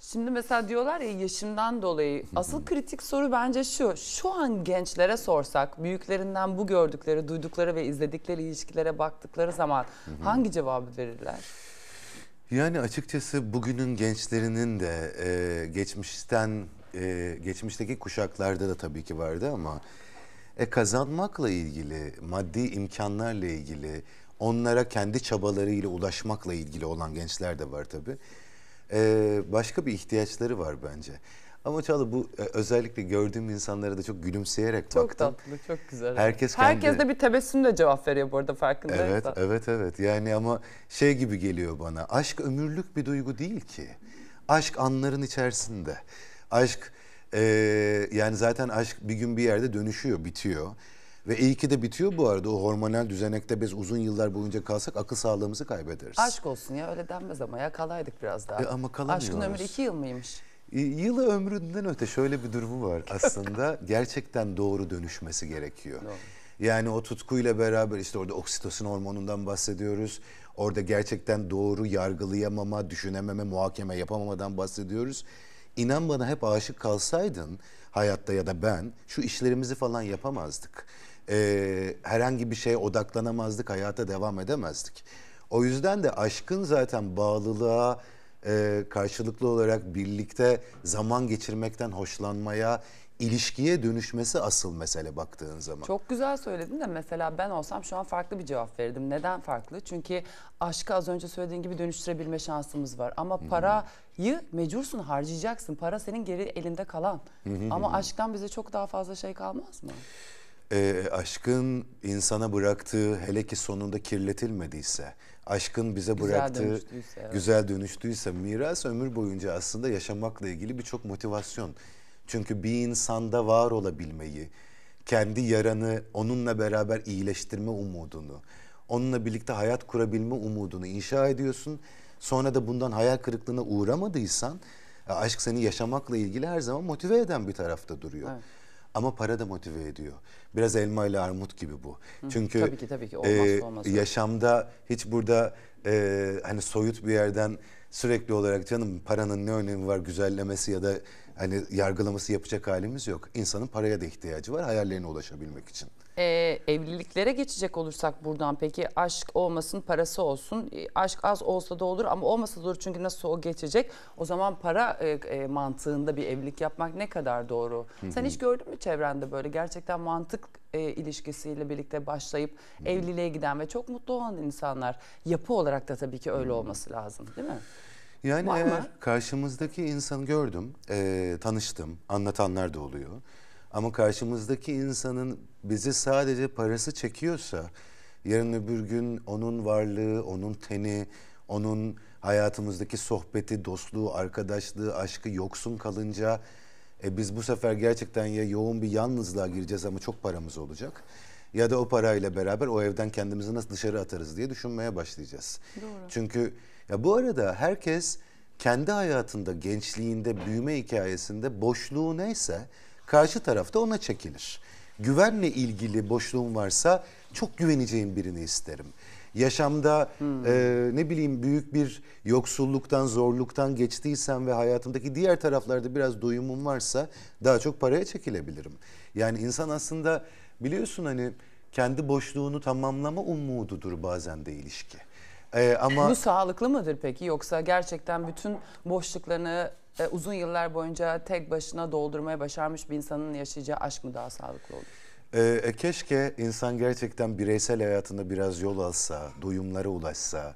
Speaker 1: Şimdi mesela diyorlar ya yaşımdan dolayı asıl kritik soru bence şu. Şu an gençlere sorsak büyüklerinden bu gördükleri, duydukları ve izledikleri ilişkilere baktıkları zaman hangi cevabı verirler?
Speaker 4: Yani açıkçası bugünün gençlerinin de e, geçmişten e, geçmişteki kuşaklarda da tabii ki vardı ama e kazanmakla ilgili, maddi imkanlarla ilgili, onlara kendi çabalarıyla ulaşmakla ilgili olan gençler de var tabii. E, başka bir ihtiyaçları var bence. Ama Çağla bu e, özellikle gördüğüm insanlara da çok gülümseyerek çok baktım. Çok tatlı, çok güzel. Herkes, kendi... Herkes de
Speaker 1: bir tebessümle cevap veriyor bu arada farkındaysan. Evet,
Speaker 4: evet, evet. Yani ama şey gibi geliyor bana. Aşk ömürlük bir duygu değil ki. Aşk anların içerisinde. Aşk ee, yani zaten aşk bir gün bir yerde dönüşüyor, bitiyor. Ve iyi ki de bitiyor bu arada. O hormonal düzenekte biz uzun yıllar boyunca kalsak akıl sağlığımızı kaybederiz. Aşk
Speaker 1: olsun ya öyle denmez ama ya kalaydık biraz daha. E ama kalamıyoruz. Aşkın ömrü iki yıl mıymış?
Speaker 4: E, yılı ömründen öte şöyle bir durumu var aslında. gerçekten doğru dönüşmesi gerekiyor. Doğru. Yani o tutkuyla beraber işte orada oksitosin hormonundan bahsediyoruz. Orada gerçekten doğru yargılayamama, düşünememe, muhakeme yapamamadan bahsediyoruz. İnan bana hep aşık kalsaydın hayatta ya da ben şu işlerimizi falan yapamazdık. Ee, herhangi bir şeye odaklanamazdık, hayata devam edemezdik. O yüzden de aşkın zaten bağlılığa, e, karşılıklı olarak birlikte zaman geçirmekten hoşlanmaya, ilişkiye dönüşmesi asıl mesele baktığın zaman. Çok
Speaker 1: güzel söyledin de mesela ben olsam şu an farklı bir cevap verirdim. Neden farklı? Çünkü aşkı az önce söylediğin gibi dönüştürebilme şansımız var. Ama parayı mecbursun harcayacaksın. Para senin geri elinde kalan. Ama aşktan bize çok daha fazla şey kalmaz mı?
Speaker 4: E, aşkın insana bıraktığı hele ki sonunda kirletilmediyse, aşkın bize güzel bıraktığı dönüştüyse, evet. güzel dönüştüyse miras ömür boyunca aslında yaşamakla ilgili birçok motivasyon çünkü bir insanda var olabilmeyi, kendi yaranı onunla beraber iyileştirme umudunu, onunla birlikte hayat kurabilme umudunu inşa ediyorsun. Sonra da bundan hayal kırıklığına uğramadıysan e, aşk seni yaşamakla ilgili her zaman motive eden bir tarafta duruyor. Evet. Ama para da motive ediyor. Biraz elma ile armut gibi bu. Çünkü tabii ki tabii ki olmazsa e, olmaz. Yaşamda hiç burada e, hani soyut bir yerden sürekli olarak canım paranın ne önemi var güzellemesi ya da hani yargılaması yapacak halimiz yok. İnsanın paraya da ihtiyacı var hayallerine ulaşabilmek için.
Speaker 1: Ee, evliliklere geçecek olursak buradan peki aşk olmasın parası olsun ee, aşk az olsa da olur ama olmasa da olur çünkü nasıl o geçecek o zaman para e, e, mantığında bir evlilik yapmak ne kadar doğru Hı-hı. sen hiç gördün mü çevrende böyle gerçekten mantık e, ilişkisiyle birlikte başlayıp Hı. evliliğe giden ve çok mutlu olan insanlar yapı olarak da tabii ki öyle olması lazım değil mi?
Speaker 4: Yani Var eğer mı? karşımızdaki insanı gördüm, e, tanıştım, anlatanlar da oluyor. Ama karşımızdaki insanın bizi sadece parası çekiyorsa yarın öbür gün onun varlığı, onun teni, onun hayatımızdaki sohbeti, dostluğu, arkadaşlığı, aşkı yoksun kalınca e biz bu sefer gerçekten ya yoğun bir yalnızlığa gireceğiz ama çok paramız olacak ya da o parayla beraber o evden kendimizi nasıl dışarı atarız diye düşünmeye başlayacağız. Doğru. Çünkü ya bu arada herkes kendi hayatında, gençliğinde, büyüme hikayesinde boşluğu neyse karşı tarafta ona çekilir. Güvenle ilgili boşluğum varsa çok güveneceğim birini isterim yaşamda hmm. e, ne bileyim büyük bir yoksulluktan, zorluktan geçtiysem ve hayatımdaki diğer taraflarda biraz doyumum varsa daha çok paraya çekilebilirim. Yani insan aslında biliyorsun hani kendi boşluğunu tamamlama umududur bazen de ilişki. Ee, ama Bu
Speaker 1: sağlıklı mıdır peki yoksa gerçekten bütün boşluklarını e, uzun yıllar boyunca tek başına doldurmaya başarmış bir insanın yaşayacağı aşk mı daha sağlıklı
Speaker 4: olur? Ee, e, keşke insan gerçekten bireysel hayatında biraz yol alsa, duyumlara ulaşsa,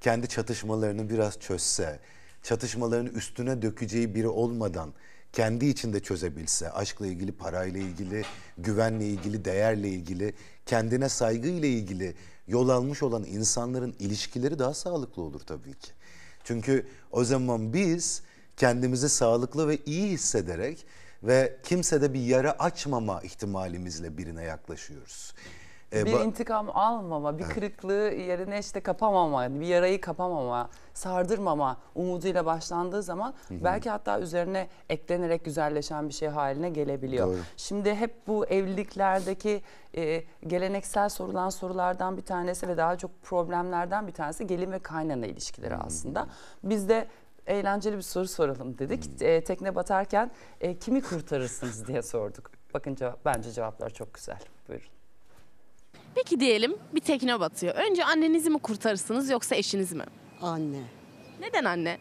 Speaker 4: kendi çatışmalarını biraz çözse, çatışmaların üstüne dökeceği biri olmadan kendi içinde çözebilse, aşkla ilgili, parayla ilgili, güvenle ilgili, değerle ilgili, kendine saygıyla ilgili yol almış olan insanların ilişkileri daha sağlıklı olur tabii ki. Çünkü o zaman biz kendimizi sağlıklı ve iyi hissederek ve kimsede bir yara açmama ihtimalimizle birine yaklaşıyoruz. Ee, bir
Speaker 1: intikam almama, bir evet. kırıklığı yerine işte kapamama, bir yarayı kapamama, sardırmama umuduyla başlandığı zaman Hı -hı. belki hatta üzerine eklenerek güzelleşen bir şey haline gelebiliyor. Doğru. Şimdi hep bu evliliklerdeki e, geleneksel sorulan sorulardan bir tanesi ve daha çok problemlerden bir tanesi gelin ve kaynana ilişkileri Hı -hı. aslında. Bizde eğlenceli bir soru soralım dedik. Hmm. E, tekne batarken e, kimi kurtarırsınız diye sorduk. Bakın cevap, bence cevaplar çok güzel. Buyurun.
Speaker 2: Peki diyelim bir tekne batıyor. Önce annenizi
Speaker 3: mi kurtarırsınız yoksa eşiniz mi? Anne. Neden anne?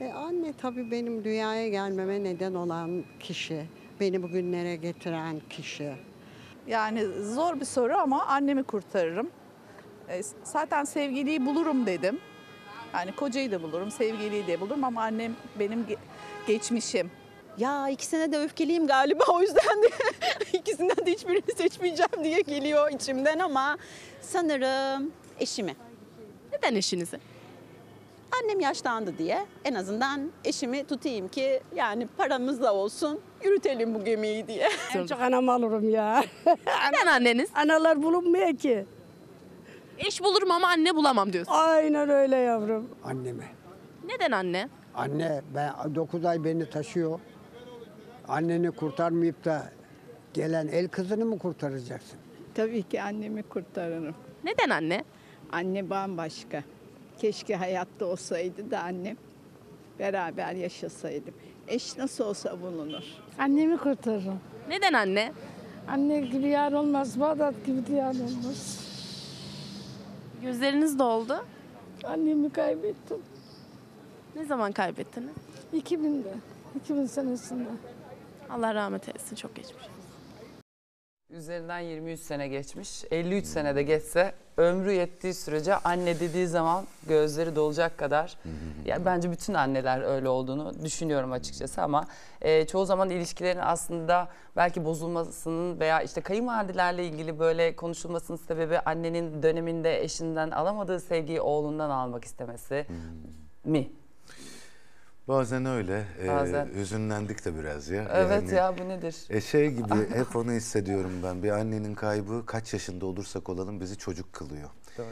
Speaker 3: E anne tabii benim dünyaya gelmeme neden olan kişi. Beni bugünlere getiren kişi. Yani zor bir soru ama annemi kurtarırım. E, zaten
Speaker 1: sevgiliyi bulurum dedim. Yani kocayı da bulurum, sevgiliyi de bulurum ama annem benim ge- geçmişim. Ya ikisine de öfkeliyim galiba o yüzden de ikisinden de hiçbirini seçmeyeceğim diye geliyor içimden ama sanırım eşimi.
Speaker 3: Neden eşinizi? Annem yaşlandı diye en azından eşimi tutayım ki yani paramız da olsun yürütelim bu gemiyi diye. En çok anam alırım ya. Neden anneniz? Analar bulunmuyor ki. Eş bulurum ama anne
Speaker 2: bulamam diyorsun. Aynen öyle yavrum. Anneme. Neden anne?
Speaker 5: Anne ben 9 ay beni taşıyor. Anneni kurtarmayıp da gelen el kızını mı kurtaracaksın?
Speaker 3: Tabii ki annemi kurtarırım. Neden anne? Anne bambaşka. Keşke hayatta olsaydı da annem. Beraber
Speaker 5: yaşasaydım. Eş nasıl olsa bulunur.
Speaker 3: Annemi kurtarırım. Neden anne?
Speaker 2: Anne gibi yar olmaz, Bağdat gibi diyar olmaz. Gözleriniz doldu. Annemi kaybettim. Ne zaman kaybettiniz? 2000'de. 2000 senesinde. Allah rahmet eylesin. Çok geçmiş.
Speaker 1: Üzerinden 23 sene geçmiş. 53 sene de geçse ömrü yettiği sürece anne dediği zaman gözleri dolacak kadar. ya bence bütün anneler öyle olduğunu düşünüyorum açıkçası ama e, çoğu zaman ilişkilerin aslında belki bozulmasının veya işte kayınvalidelerle ilgili böyle konuşulmasının sebebi annenin döneminde eşinden alamadığı sevgiyi oğlundan almak istemesi
Speaker 4: mi Bazen öyle. E, Bazen. Ee, hüzünlendik de biraz ya. Evet yani, ya bu nedir? E şey gibi hep onu hissediyorum ben. Bir annenin kaybı kaç yaşında olursak olalım bizi çocuk kılıyor. Doğru.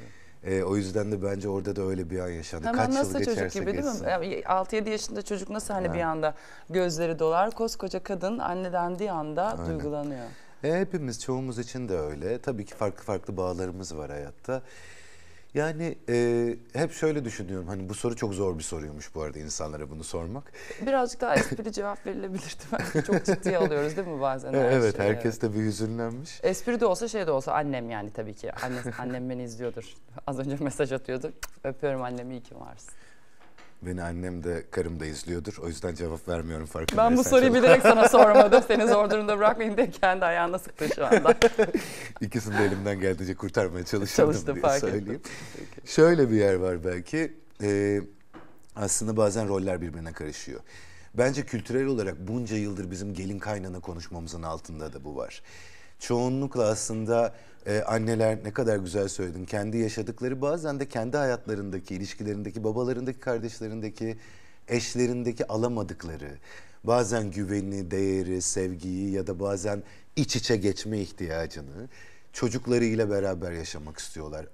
Speaker 4: E, o yüzden de bence orada da öyle bir an yaşandı. Hemen Kaç nasıl yıl çocuk gibi geçsin. değil
Speaker 1: mi? Yani 6-7 yaşında çocuk nasıl hani ha. bir anda gözleri dolar. Koskoca kadın anneden annelendiği anda Aynen. duygulanıyor.
Speaker 4: E, hepimiz çoğumuz için de öyle. Tabii ki farklı farklı bağlarımız var hayatta. Yani e, hep şöyle düşünüyorum. Hani bu soru çok zor bir soruymuş bu arada insanlara bunu sormak.
Speaker 1: Birazcık daha esprili cevap verilebilirdi Çok ciddiye alıyoruz değil mi bazen? Her evet şeyi. herkes bir hüzünlenmiş. Espri de olsa şey de olsa annem yani tabii ki. Annem, annem beni izliyordur. Az önce mesaj atıyordu. Öpüyorum annemi iyi ki varsın.
Speaker 4: Beni annem de karım da izliyordur. O yüzden cevap vermiyorum farkındaysan. Ben bu soruyu bilerek sana
Speaker 5: sormadım. Seni zor durumda bırakmayın
Speaker 1: diye kendi ayağına sıktın
Speaker 5: şu anda.
Speaker 4: İkisini de elimden geldiğince kurtarmaya çalışıyordum Çalıştım, diye fark söyleyeyim. Şöyle bir yer var belki. Ee, aslında bazen roller birbirine karışıyor. Bence kültürel olarak bunca yıldır bizim gelin kaynana konuşmamızın altında da bu var çoğunlukla aslında e, anneler ne kadar güzel söyledin. Kendi yaşadıkları bazen de kendi hayatlarındaki, ilişkilerindeki, babalarındaki, kardeşlerindeki, eşlerindeki alamadıkları. Bazen güveni, değeri, sevgiyi ya da bazen iç içe geçme ihtiyacını çocuklarıyla beraber yaşamak istiyorlar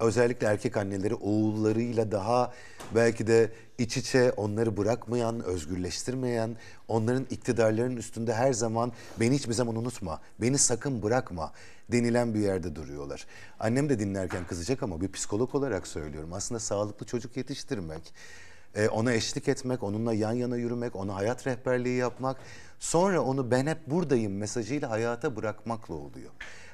Speaker 4: özellikle erkek anneleri oğullarıyla daha belki de iç içe onları bırakmayan, özgürleştirmeyen, onların iktidarlarının üstünde her zaman beni hiçbir zaman unutma, beni sakın bırakma denilen bir yerde duruyorlar. Annem de dinlerken kızacak ama bir psikolog olarak söylüyorum. Aslında sağlıklı çocuk yetiştirmek, e, ona eşlik etmek, onunla yan yana yürümek, ona hayat rehberliği yapmak, sonra onu ben hep buradayım mesajıyla hayata bırakmakla oluyor.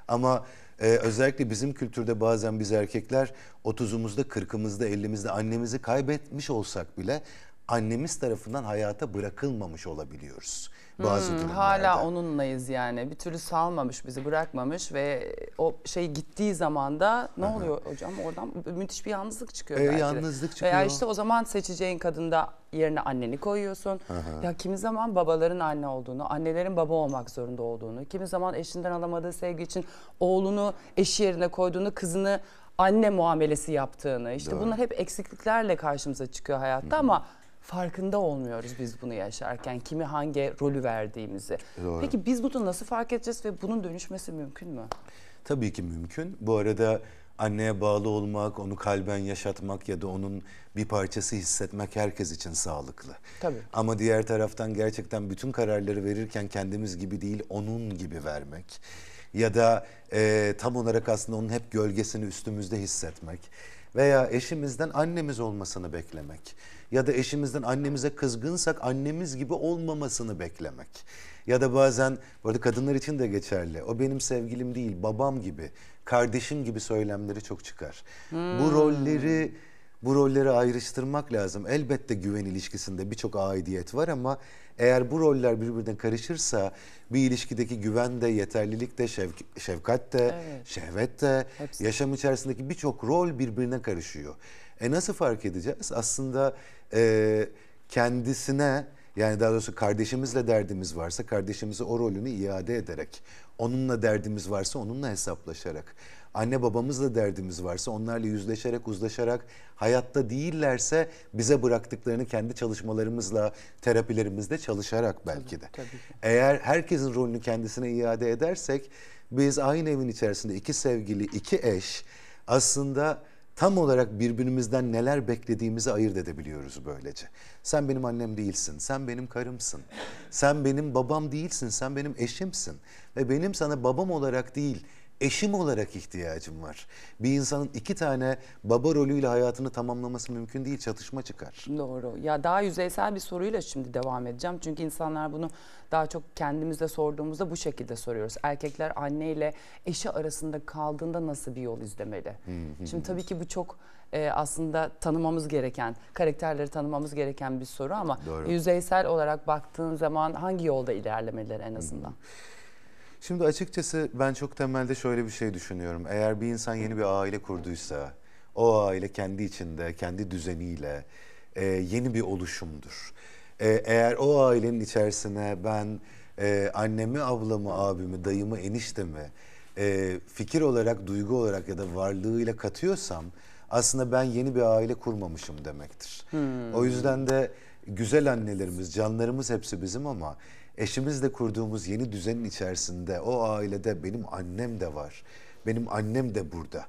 Speaker 4: Ama ee, özellikle bizim kültürde bazen biz erkekler 30'umuzda, 40'ımızda, 50'mizde annemizi kaybetmiş olsak bile annemiz tarafından hayata bırakılmamış olabiliyoruz bazı hmm, durumlarda. Hala
Speaker 1: onunlayız yani. Bir türlü salmamış bizi bırakmamış ve o şey gittiği zaman da ne Hı oluyor hocam oradan müthiş bir yalnızlık çıkıyor. Ee, yalnızlık çıkıyor. Veya işte o zaman seçeceğin kadında yerine anneni koyuyorsun. Aha. Ya kimi zaman babaların anne olduğunu, annelerin baba olmak zorunda olduğunu, kimi zaman eşinden alamadığı sevgi için oğlunu eşi yerine koyduğunu, kızını anne muamelesi yaptığını. İşte Doğru. bunlar hep eksikliklerle karşımıza çıkıyor hayatta Hı -hı. ama farkında olmuyoruz biz bunu yaşarken. Kimi hangi rolü verdiğimizi. Doğru. Peki biz bunu nasıl fark edeceğiz ve bunun dönüşmesi mümkün mü?
Speaker 4: Tabii ki mümkün. Bu arada anneye bağlı olmak, onu kalben yaşatmak ya da onun bir parçası hissetmek herkes için sağlıklı. Tabii. Ama diğer taraftan gerçekten bütün kararları verirken kendimiz gibi değil onun gibi vermek ya da e, tam olarak aslında onun hep gölgesini üstümüzde hissetmek veya eşimizden annemiz olmasını beklemek ya da eşimizden annemize kızgınsak annemiz gibi olmamasını beklemek. Ya da bazen burada kadınlar için de geçerli. O benim sevgilim değil, babam gibi, kardeşim gibi söylemleri çok çıkar. Hmm. Bu rolleri bu rolleri ayrıştırmak lazım. Elbette güven ilişkisinde birçok aidiyet var ama eğer bu roller birbirine karışırsa bir ilişkideki güven de, yeterlilik de, şev şefkat de, evet. şehvet de, Hepsi. yaşam içerisindeki birçok rol birbirine karışıyor. E nasıl fark edeceğiz? Aslında e, kendisine yani daha doğrusu kardeşimizle derdimiz varsa kardeşimize o rolünü iade ederek, onunla derdimiz varsa onunla hesaplaşarak, anne babamızla derdimiz varsa onlarla yüzleşerek, uzlaşarak, hayatta değillerse bize bıraktıklarını kendi çalışmalarımızla, terapilerimizde çalışarak belki de. Tabii, tabii. Eğer herkesin rolünü kendisine iade edersek biz aynı evin içerisinde iki sevgili, iki eş aslında tam olarak birbirimizden neler beklediğimizi ayırt edebiliyoruz böylece. Sen benim annem değilsin, sen benim karımsın, sen benim babam değilsin, sen benim eşimsin ve benim sana babam olarak değil eşim olarak ihtiyacım var. Bir insanın iki tane baba rolüyle hayatını tamamlaması mümkün değil. Çatışma çıkar. Doğru.
Speaker 1: Ya daha yüzeysel bir soruyla şimdi devam edeceğim. Çünkü insanlar bunu daha çok kendimize sorduğumuzda bu şekilde soruyoruz. Erkekler anneyle eşi arasında kaldığında nasıl bir yol izlemeli? şimdi tabii ki bu çok e, aslında tanımamız gereken, karakterleri tanımamız gereken bir soru ama Doğru. yüzeysel olarak baktığın zaman hangi yolda ilerlemeleri en azından?
Speaker 4: Şimdi açıkçası ben çok temelde şöyle bir şey düşünüyorum. Eğer bir insan yeni bir aile kurduysa, o aile kendi içinde, kendi düzeniyle e, yeni bir oluşumdur. E, eğer o ailenin içerisine ben e, annemi, ablamı, abimi, dayımı, eniştemi e, fikir olarak, duygu olarak ya da varlığıyla katıyorsam aslında ben yeni bir aile kurmamışım demektir. Hmm. O yüzden de güzel annelerimiz, canlarımız hepsi bizim ama eşimizle kurduğumuz yeni düzenin içerisinde o ailede benim annem de var, benim annem de burada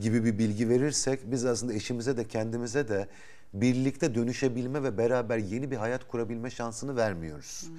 Speaker 4: gibi bir bilgi verirsek biz aslında eşimize de kendimize de birlikte dönüşebilme ve beraber yeni bir hayat kurabilme şansını vermiyoruz. Hmm.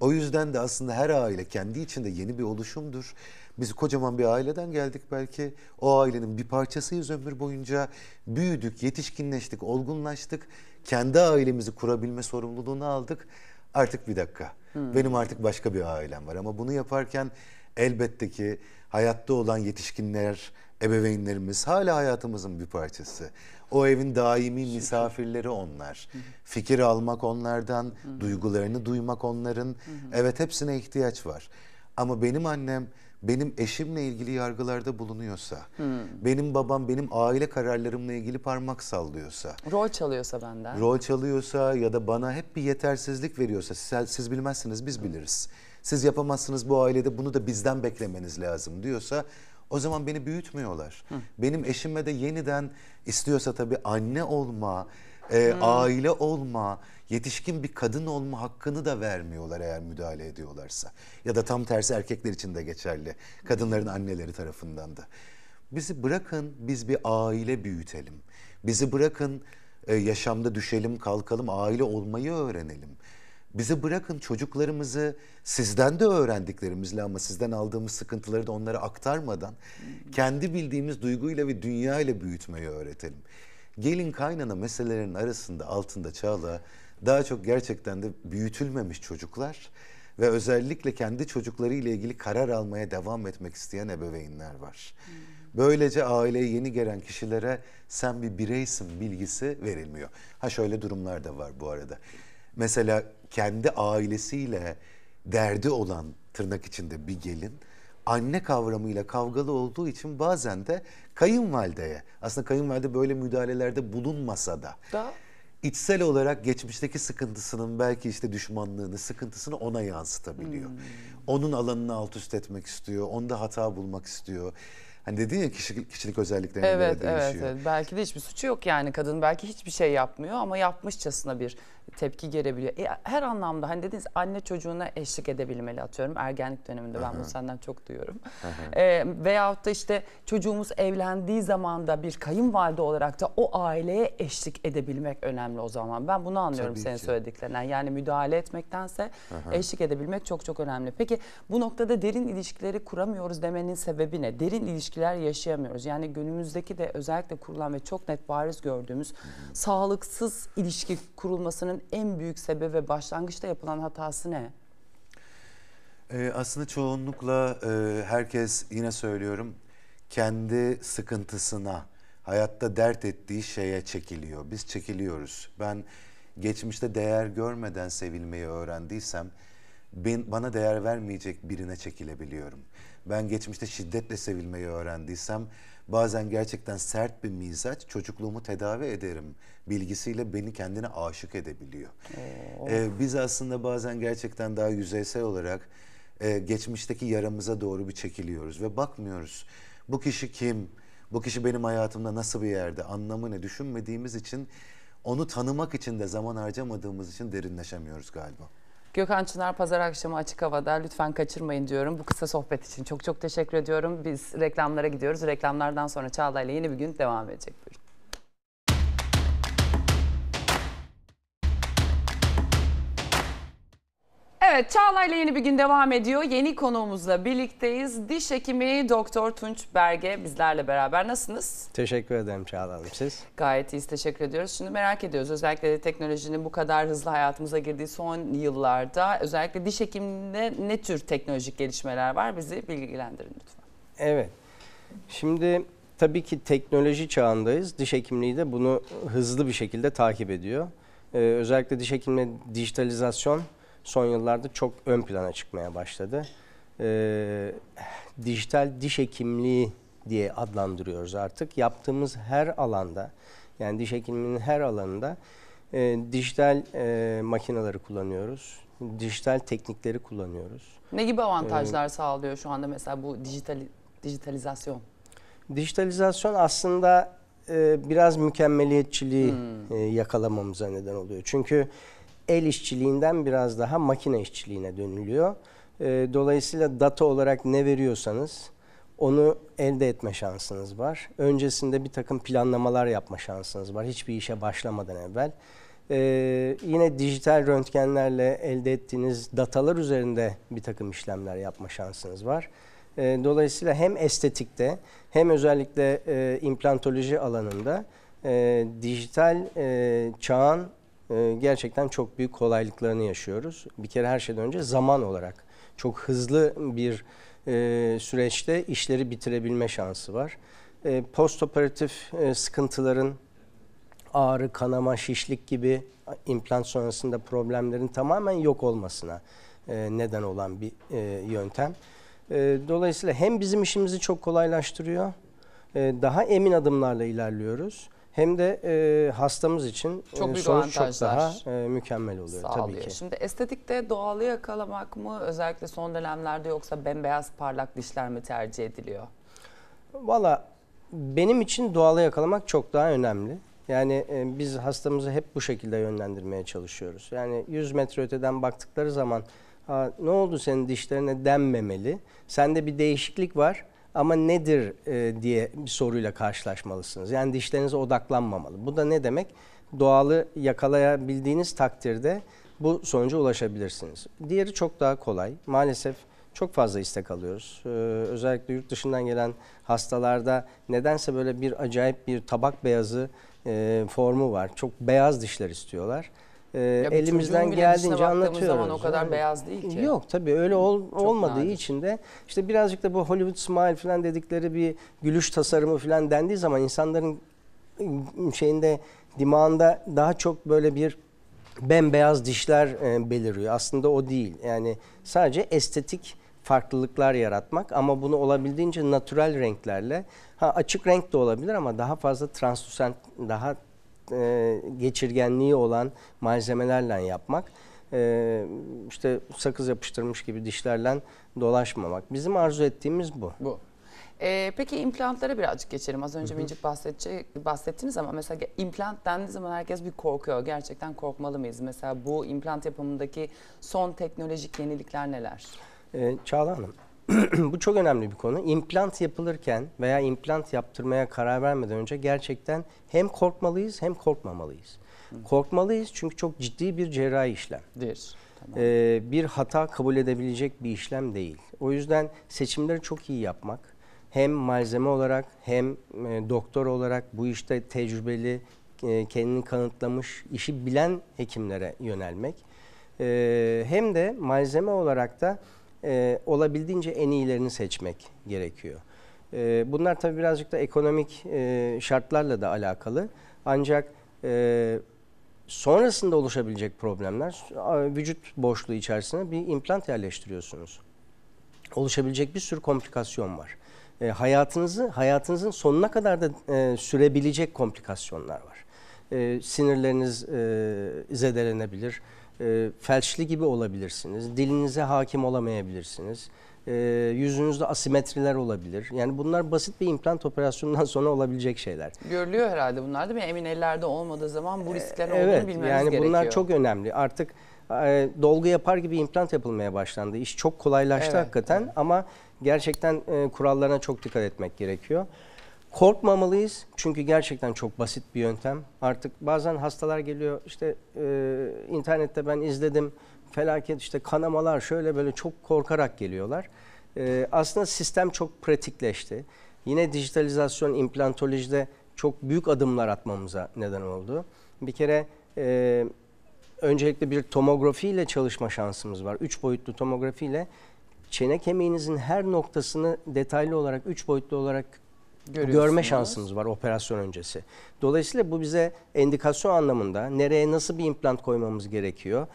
Speaker 4: O yüzden de aslında her aile kendi içinde yeni bir oluşumdur. Biz kocaman bir aileden geldik belki. O ailenin bir parçasıyız ömür boyunca. Büyüdük, yetişkinleştik, olgunlaştık. Kendi ailemizi kurabilme sorumluluğunu aldık. Artık bir dakika Hmm. Benim artık başka bir ailem var ama bunu yaparken elbette ki hayatta olan yetişkinler, ebeveynlerimiz hala hayatımızın bir parçası. O evin daimi misafirleri onlar. Fikir almak onlardan, duygularını duymak onların. Evet hepsine ihtiyaç var. Ama benim annem benim eşimle ilgili yargılarda bulunuyorsa, hmm. benim babam benim aile kararlarımla ilgili parmak sallıyorsa,
Speaker 1: rol çalıyorsa benden, rol
Speaker 4: çalıyorsa ya da bana hep bir yetersizlik veriyorsa, siz, siz bilmezsiniz biz biliriz. Siz yapamazsınız bu ailede bunu da bizden beklemeniz lazım diyorsa o zaman beni büyütmüyorlar. Hı. Benim eşime de yeniden istiyorsa tabii anne olma, e, hmm. aile olma, yetişkin bir kadın olma hakkını da vermiyorlar eğer müdahale ediyorlarsa. Ya da tam tersi erkekler için de geçerli. Kadınların anneleri tarafından da. Bizi bırakın biz bir aile büyütelim. Bizi bırakın e, yaşamda düşelim kalkalım aile olmayı öğrenelim. Bizi bırakın çocuklarımızı sizden de öğrendiklerimizle ama sizden aldığımız sıkıntıları da onlara aktarmadan kendi bildiğimiz duyguyla ve dünyayla büyütmeyi öğretelim. Gelin kaynana meselelerin arasında altında Çağla daha çok gerçekten de büyütülmemiş çocuklar ve özellikle kendi çocukları ile ilgili karar almaya devam etmek isteyen ebeveynler var. Hmm. Böylece aileye yeni gelen kişilere sen bir bireysin bilgisi verilmiyor. Ha şöyle durumlar da var bu arada. Mesela kendi ailesiyle derdi olan tırnak içinde bir gelin anne kavramıyla kavgalı olduğu için bazen de kayınvalideye aslında kayınvalide böyle müdahalelerde bulunmasa da, da içsel olarak geçmişteki sıkıntısının belki işte düşmanlığını, sıkıntısını ona yansıtabiliyor. Hmm. Onun alanını alt üst etmek istiyor, onda hata bulmak istiyor. Hani dedin ya kişilik, kişilik özelliklerine evet, göre değişiyor. Evet,
Speaker 1: evet. Belki de hiçbir suçu yok yani kadın belki hiçbir şey yapmıyor ama yapmışçasına bir tepki gelebiliyor. E, her anlamda hani dediniz anne çocuğuna eşlik edebilmeli atıyorum. Ergenlik döneminde ben bunu senden çok duyuyorum. e, veyahut da işte çocuğumuz evlendiği zaman da bir kayınvalide olarak da o aileye eşlik edebilmek önemli o zaman. Ben bunu anlıyorum Tabii senin söylediklerinden. Yani müdahale etmektense eşlik edebilmek çok çok önemli. Peki bu noktada derin ilişkileri kuramıyoruz demenin sebebi ne? Derin ilişkiler yaşayamıyoruz. Yani günümüzdeki de özellikle kurulan ve çok net bariz gördüğümüz sağlıksız ilişki kurulmasının yapmanın en büyük sebebi ve başlangıçta yapılan hatası ne?
Speaker 4: Ee, aslında çoğunlukla e, herkes yine söylüyorum kendi sıkıntısına, hayatta dert ettiği şeye çekiliyor. Biz çekiliyoruz. Ben geçmişte değer görmeden sevilmeyi öğrendiysem ben, bana değer vermeyecek birine çekilebiliyorum. Ben geçmişte şiddetle sevilmeyi öğrendiysem bazen gerçekten sert bir mizaç çocukluğumu tedavi ederim bilgisiyle beni kendine aşık edebiliyor. Ee, biz aslında bazen gerçekten daha yüzeysel olarak e, geçmişteki yaramıza doğru bir çekiliyoruz ve bakmıyoruz. Bu kişi kim? Bu kişi benim hayatımda nasıl bir yerde? Anlamı ne? Düşünmediğimiz için onu tanımak için de zaman harcamadığımız için derinleşemiyoruz galiba.
Speaker 1: Gökhan Çınar Pazar akşamı açık havada. Lütfen kaçırmayın diyorum. Bu kısa sohbet için çok çok teşekkür ediyorum. Biz reklamlara gidiyoruz. Reklamlardan sonra Çağla ile yeni bir gün devam edecek. Buyurun. Evet Çağla'yla yeni bir gün devam ediyor. Yeni konuğumuzla birlikteyiz. Diş hekimi Doktor Tunç Berge bizlerle beraber. Nasılsınız?
Speaker 5: Teşekkür ederim Çağla Hanım. Siz?
Speaker 1: Gayet iyiyiz. Teşekkür ediyoruz. Şimdi merak ediyoruz. Özellikle de teknolojinin bu kadar hızlı hayatımıza girdiği son yıllarda özellikle diş hekiminde ne tür teknolojik gelişmeler var? Bizi bilgilendirin
Speaker 5: lütfen. Evet. Şimdi tabii ki teknoloji çağındayız. Diş hekimliği de bunu hızlı bir şekilde takip ediyor. Ee, özellikle diş hekimliği dijitalizasyon son yıllarda çok ön plana çıkmaya başladı. E, dijital diş hekimliği diye adlandırıyoruz artık. Yaptığımız her alanda yani diş hekimliğinin her alanında e, dijital e, makineleri kullanıyoruz. Dijital teknikleri kullanıyoruz. Ne gibi avantajlar
Speaker 1: ee, sağlıyor şu anda mesela bu dijital dijitalizasyon?
Speaker 5: Dijitalizasyon aslında e, biraz mükemmeliyetçiliği hmm. e, yakalamamıza neden oluyor. Çünkü el işçiliğinden biraz daha makine işçiliğine dönülüyor. Ee, dolayısıyla data olarak ne veriyorsanız onu elde etme şansınız var. Öncesinde bir takım planlamalar yapma şansınız var hiçbir işe başlamadan evvel. Ee, yine dijital röntgenlerle elde ettiğiniz datalar üzerinde bir takım işlemler yapma şansınız var. Ee, dolayısıyla hem estetikte hem özellikle e, implantoloji alanında e, dijital e, çağın ee, gerçekten çok büyük kolaylıklarını yaşıyoruz. Bir kere her şeyden önce zaman olarak çok hızlı bir e, süreçte işleri bitirebilme şansı var. E, postoperatif e, sıkıntıların ağrı, kanama, şişlik gibi implant sonrasında problemlerin tamamen yok olmasına neden olan bir yöntem. dolayısıyla hem bizim işimizi çok kolaylaştırıyor, daha emin adımlarla ilerliyoruz hem de e, hastamız için e, çok e, sonuç çok daha e, mükemmel oluyor Sağlıyor. tabii ki.
Speaker 1: Şimdi estetikte doğalı yakalamak mı özellikle son dönemlerde yoksa bembeyaz parlak dişler mi
Speaker 5: tercih ediliyor? Valla benim için doğalı yakalamak çok daha önemli. Yani e, biz hastamızı hep bu şekilde yönlendirmeye çalışıyoruz. Yani 100 metre öteden baktıkları zaman ne oldu senin dişlerine denmemeli. Sende bir değişiklik var ama nedir e, diye bir soruyla karşılaşmalısınız. Yani dişlerinize odaklanmamalı. Bu da ne demek? Doğalı yakalayabildiğiniz takdirde bu sonuca ulaşabilirsiniz. Diğeri çok daha kolay. Maalesef çok fazla istek alıyoruz. Ee, özellikle yurt dışından gelen hastalarda nedense böyle bir acayip bir tabak beyazı e, formu var. Çok beyaz dişler istiyorlar. Ee, ya elimizden geldiğince anlatıyoruz. zaman o kadar yani, beyaz değil ki. Yok tabii öyle ol, olmadığı nadir. için de işte birazcık da bu Hollywood smile falan dedikleri bir gülüş tasarımı falan dendiği zaman insanların ıı, şeyinde dimağında daha çok böyle bir bembeyaz dişler e, beliriyor. Aslında o değil. Yani sadece estetik farklılıklar yaratmak ama bunu olabildiğince natürel renklerle ha açık renk de olabilir ama daha fazla translucent daha e, geçirgenliği olan malzemelerle yapmak. E, işte sakız yapıştırmış gibi dişlerle dolaşmamak. Bizim arzu ettiğimiz bu. Bu.
Speaker 1: Ee, peki implantlara birazcık geçelim. Az önce minicik bahsettiniz ama mesela implant dendiği zaman herkes bir korkuyor. Gerçekten korkmalı mıyız? Mesela bu implant yapımındaki son teknolojik yenilikler neler?
Speaker 5: Ee, Çağla Hanım, bu çok önemli bir konu. İmplant yapılırken veya implant yaptırmaya karar vermeden önce gerçekten hem korkmalıyız hem korkmamalıyız. Hı. Korkmalıyız çünkü çok ciddi bir cerrahi işlem. Değil. Tamam. Ee, bir hata kabul edebilecek bir işlem değil. O yüzden seçimleri çok iyi yapmak hem malzeme olarak hem e, doktor olarak bu işte tecrübeli, e, kendini kanıtlamış, işi bilen hekimlere yönelmek. Ee, hem de malzeme olarak da e, olabildiğince en iyilerini seçmek gerekiyor. E, bunlar tabii birazcık da ekonomik e, şartlarla da alakalı. Ancak e, sonrasında oluşabilecek problemler vücut boşluğu içerisine bir implant yerleştiriyorsunuz. Oluşabilecek bir sürü komplikasyon var. E, hayatınızı hayatınızın sonuna kadar da e, sürebilecek komplikasyonlar var. E, sinirleriniz e, zedelenebilir e, felçli gibi olabilirsiniz. Dilinize hakim olamayabilirsiniz. E, yüzünüzde asimetriler olabilir. Yani bunlar basit bir implant operasyonundan sonra olabilecek şeyler.
Speaker 1: Görülüyor herhalde bunlar değil mi? Emin ellerde olmadığı zaman bu e, riskler olduğunu evet, bilmemiz gerekiyor. yani bunlar çok
Speaker 5: önemli. Artık e, dolgu yapar gibi implant yapılmaya başlandı. İş çok kolaylaştı evet, hakikaten evet. ama gerçekten e, kurallarına çok dikkat etmek gerekiyor. Korkmamalıyız çünkü gerçekten çok basit bir yöntem. Artık bazen hastalar geliyor işte e, internette ben izledim felaket işte kanamalar şöyle böyle çok korkarak geliyorlar. E, aslında sistem çok pratikleşti. Yine dijitalizasyon implantolojide çok büyük adımlar atmamıza neden oldu. Bir kere e, öncelikle bir tomografiyle çalışma şansımız var. Üç boyutlu tomografiyle çene kemiğinizin her noktasını detaylı olarak, üç boyutlu olarak
Speaker 1: görme şansımız
Speaker 5: var operasyon öncesi. Dolayısıyla bu bize endikasyon anlamında nereye nasıl bir implant koymamız gerekiyor?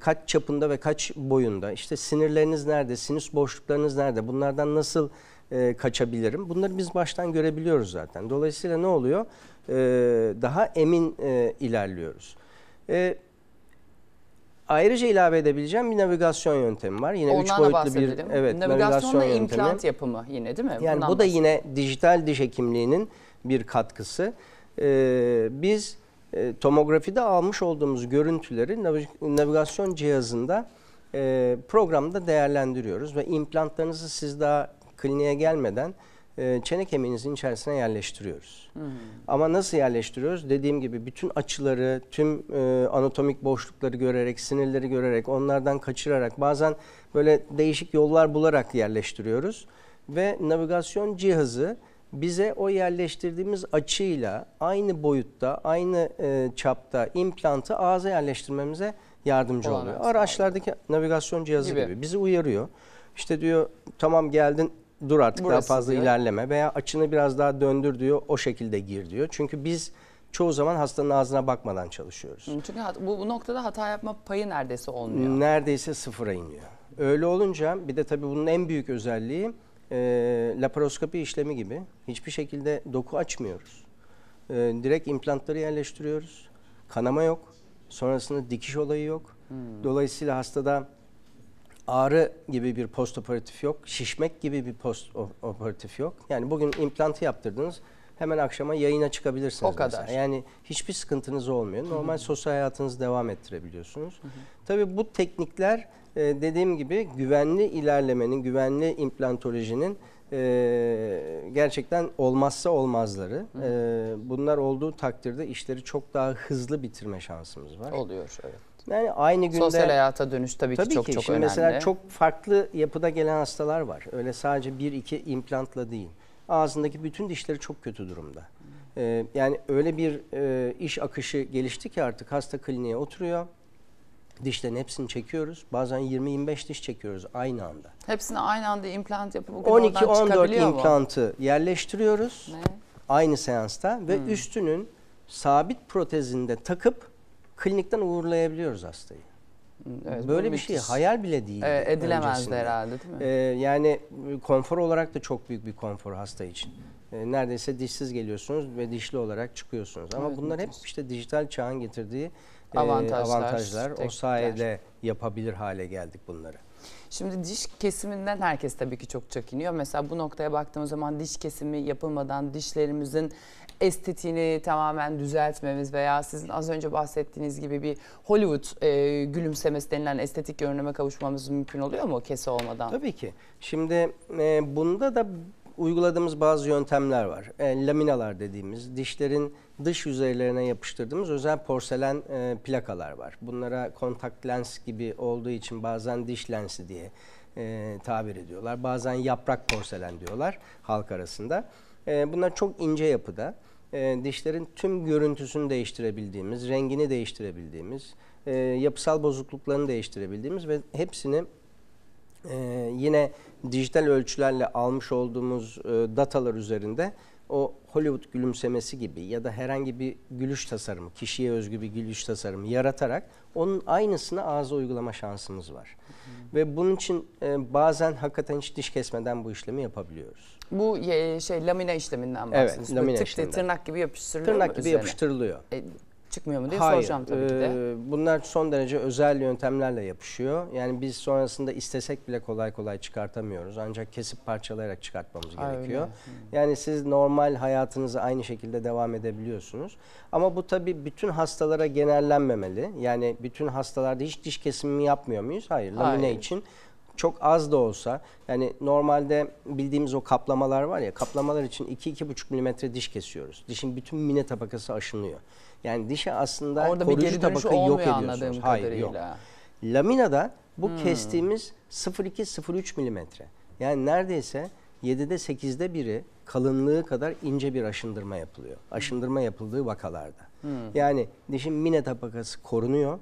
Speaker 5: kaç çapında ve kaç boyunda? işte sinirleriniz nerede? Sinüs boşluklarınız nerede? Bunlardan nasıl e, kaçabilirim? Bunları biz baştan görebiliyoruz zaten. Dolayısıyla ne oluyor? E, daha emin e, ilerliyoruz. Evet. Ayrıca ilave edebileceğim bir navigasyon yöntemi var. Yine Ondan üç boyutlu bir evet, navigasyon yöntemi. implant
Speaker 1: yapımı yine değil mi? Yani Bundan bu da yine
Speaker 5: dijital diş hekimliğinin bir katkısı. Ee, biz e, tomografide almış olduğumuz görüntüleri nav navigasyon cihazında e, programda değerlendiriyoruz ve implantlarınızı siz daha kliniğe gelmeden e, çene kemiğinizin içerisine yerleştiriyoruz. Hı Ama nasıl yerleştiriyoruz? Dediğim gibi bütün açıları, tüm e, anatomik boşlukları görerek, sinirleri görerek, onlardan kaçırarak bazen böyle değişik yollar bularak yerleştiriyoruz. Ve navigasyon cihazı bize o yerleştirdiğimiz açıyla aynı boyutta, aynı e, çapta implantı ağza yerleştirmemize yardımcı oluyor. Araçlardaki navigasyon cihazı gibi. gibi bizi uyarıyor. İşte diyor tamam geldin dur artık Burası daha fazla diyor. ilerleme veya açını biraz daha döndür diyor o şekilde gir diyor. Çünkü biz çoğu zaman hastanın ağzına bakmadan çalışıyoruz.
Speaker 1: Çünkü bu, bu noktada hata yapma payı neredeyse olmuyor.
Speaker 5: Neredeyse sıfıra iniyor. Öyle olunca bir de tabii bunun en büyük özelliği e, laparoskopi işlemi gibi hiçbir şekilde doku açmıyoruz. E, direkt implantları yerleştiriyoruz. Kanama yok. Sonrasında dikiş olayı yok. Hmm. Dolayısıyla hastada ağrı gibi bir postoperatif yok. Şişmek gibi bir postoperatif yok. Yani bugün implantı yaptırdınız. Hemen akşama yayına çıkabilirsiniz. O kadar. Yani hiçbir sıkıntınız olmuyor. Normal Hı -hı. sosyal hayatınızı devam ettirebiliyorsunuz. Hı -hı. Tabii bu teknikler e, dediğim gibi güvenli ilerlemenin, güvenli implantolojinin e, gerçekten olmazsa olmazları. Hı -hı. E, bunlar olduğu takdirde işleri çok daha hızlı bitirme şansımız var. Oluyor. Evet. Yani aynı günde sosyal hayata dönüş tabii, tabii ki çok ki. çok Şimdi önemli. Mesela çok farklı yapıda gelen hastalar var. Öyle sadece bir iki implantla değil. Ağzındaki bütün dişleri çok kötü durumda. Ee, yani öyle bir e, iş akışı gelişti ki artık hasta kliniğe oturuyor. Dişlerin hepsini çekiyoruz. Bazen 20-25 diş çekiyoruz aynı anda.
Speaker 1: Hepsini aynı anda implant yapıp 12-14 implantı
Speaker 5: mu? yerleştiriyoruz. Ne? Aynı seansta ve hmm. üstünün sabit protezinde takıp klinikten uğurlayabiliyoruz hastayı. Evet, Böyle bir şey hayal bile değil. E, edilemezdi öncesinde. herhalde değil mi? Ee, e, yani konfor olarak da çok büyük bir konfor hasta için. E, neredeyse dişsiz geliyorsunuz ve dişli olarak çıkıyorsunuz. Ama evet, bunlar hep işte dijital çağın getirdiği e, avantajlar. avantajlar. O sayede yapabilir hale geldik bunları.
Speaker 1: Şimdi diş kesiminden herkes tabii ki çok çekiniyor. Mesela bu noktaya baktığımız zaman diş kesimi yapılmadan dişlerimizin estetiğini tamamen düzeltmemiz veya sizin az önce bahsettiğiniz gibi bir Hollywood e, gülümsemesi denilen
Speaker 5: estetik görünüme kavuşmamız mümkün oluyor mu kese olmadan? Tabii ki. Şimdi e, bunda da uyguladığımız bazı yöntemler var. E, laminalar dediğimiz, dişlerin dış yüzeylerine yapıştırdığımız özel porselen e, plakalar var. Bunlara kontakt lens gibi olduğu için bazen diş lensi diye e, tabir ediyorlar. Bazen yaprak porselen diyorlar halk arasında. Ee, bunlar çok ince yapıda. Ee, dişlerin tüm görüntüsünü değiştirebildiğimiz, rengini değiştirebildiğimiz, e, yapısal bozukluklarını değiştirebildiğimiz ve hepsini e, yine dijital ölçülerle almış olduğumuz e, datalar üzerinde o Hollywood gülümsemesi gibi ya da herhangi bir gülüş tasarımı, kişiye özgü bir gülüş tasarımı yaratarak onun aynısını ağza uygulama şansımız var. Hı. Ve bunun için e, bazen hakikaten hiç diş kesmeden bu işlemi yapabiliyoruz.
Speaker 1: Bu e, şey lamina işleminden bahsediyorsunuz. Evet, lamina Tık işleminden. Tırnak gibi yapıştırılıyor Tırnak gibi üzerine?
Speaker 5: yapıştırılıyor. E, çıkmıyor mu diye Hayır, soracağım tabii ki de. E, bunlar son derece özel yöntemlerle yapışıyor. Yani biz sonrasında istesek bile kolay kolay çıkartamıyoruz. Ancak kesip parçalayarak çıkartmamız Aynen. gerekiyor. Hmm. Yani siz normal hayatınızı aynı şekilde devam edebiliyorsunuz. Ama bu tabii bütün hastalara genellenmemeli. Yani bütün hastalarda hiç diş kesimi yapmıyor muyuz? Hayır. Lamine Hayır. için çok az da olsa yani normalde bildiğimiz o kaplamalar var ya kaplamalar için 2-2,5 milimetre diş kesiyoruz. Dişin bütün mine tabakası aşınıyor. Yani dişe aslında Orada koruyucu bir geri dönüşü yok olmuyor anladığım ediyorsunuz. Hayır yok. kadarıyla. Laminada bu hmm. kestiğimiz 0,2-0,3 milimetre. Yani neredeyse 7'de 8'de biri kalınlığı kadar ince bir aşındırma yapılıyor. Hmm. Aşındırma yapıldığı vakalarda. Hmm. Yani dişin mine tabakası korunuyor.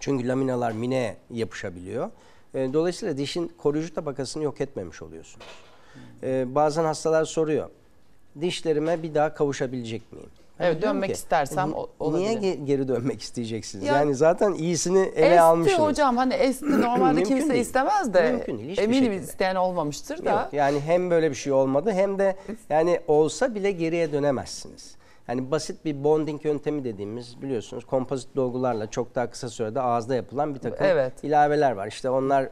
Speaker 5: Çünkü laminalar mine yapışabiliyor. Ee, dolayısıyla dişin koruyucu tabakasını yok etmemiş oluyorsunuz. E, Bazen hastalar soruyor. Dişlerime bir daha kavuşabilecek miyim? Evet dönmek ki, istersem olabilir. Niye geri dönmek isteyeceksiniz? Yani, yani zaten iyisini ele esti almışsınız. hocam
Speaker 1: hani esti normalde kimse değil. istemez de Mümkün değil, eminim şekilde. isteyen olmamıştır
Speaker 5: da. Yok, yani hem böyle bir şey olmadı hem de yani olsa bile geriye dönemezsiniz. Yani basit bir bonding yöntemi dediğimiz biliyorsunuz kompozit dolgularla çok daha kısa sürede ağızda yapılan bir takım evet. ilaveler var. İşte onlar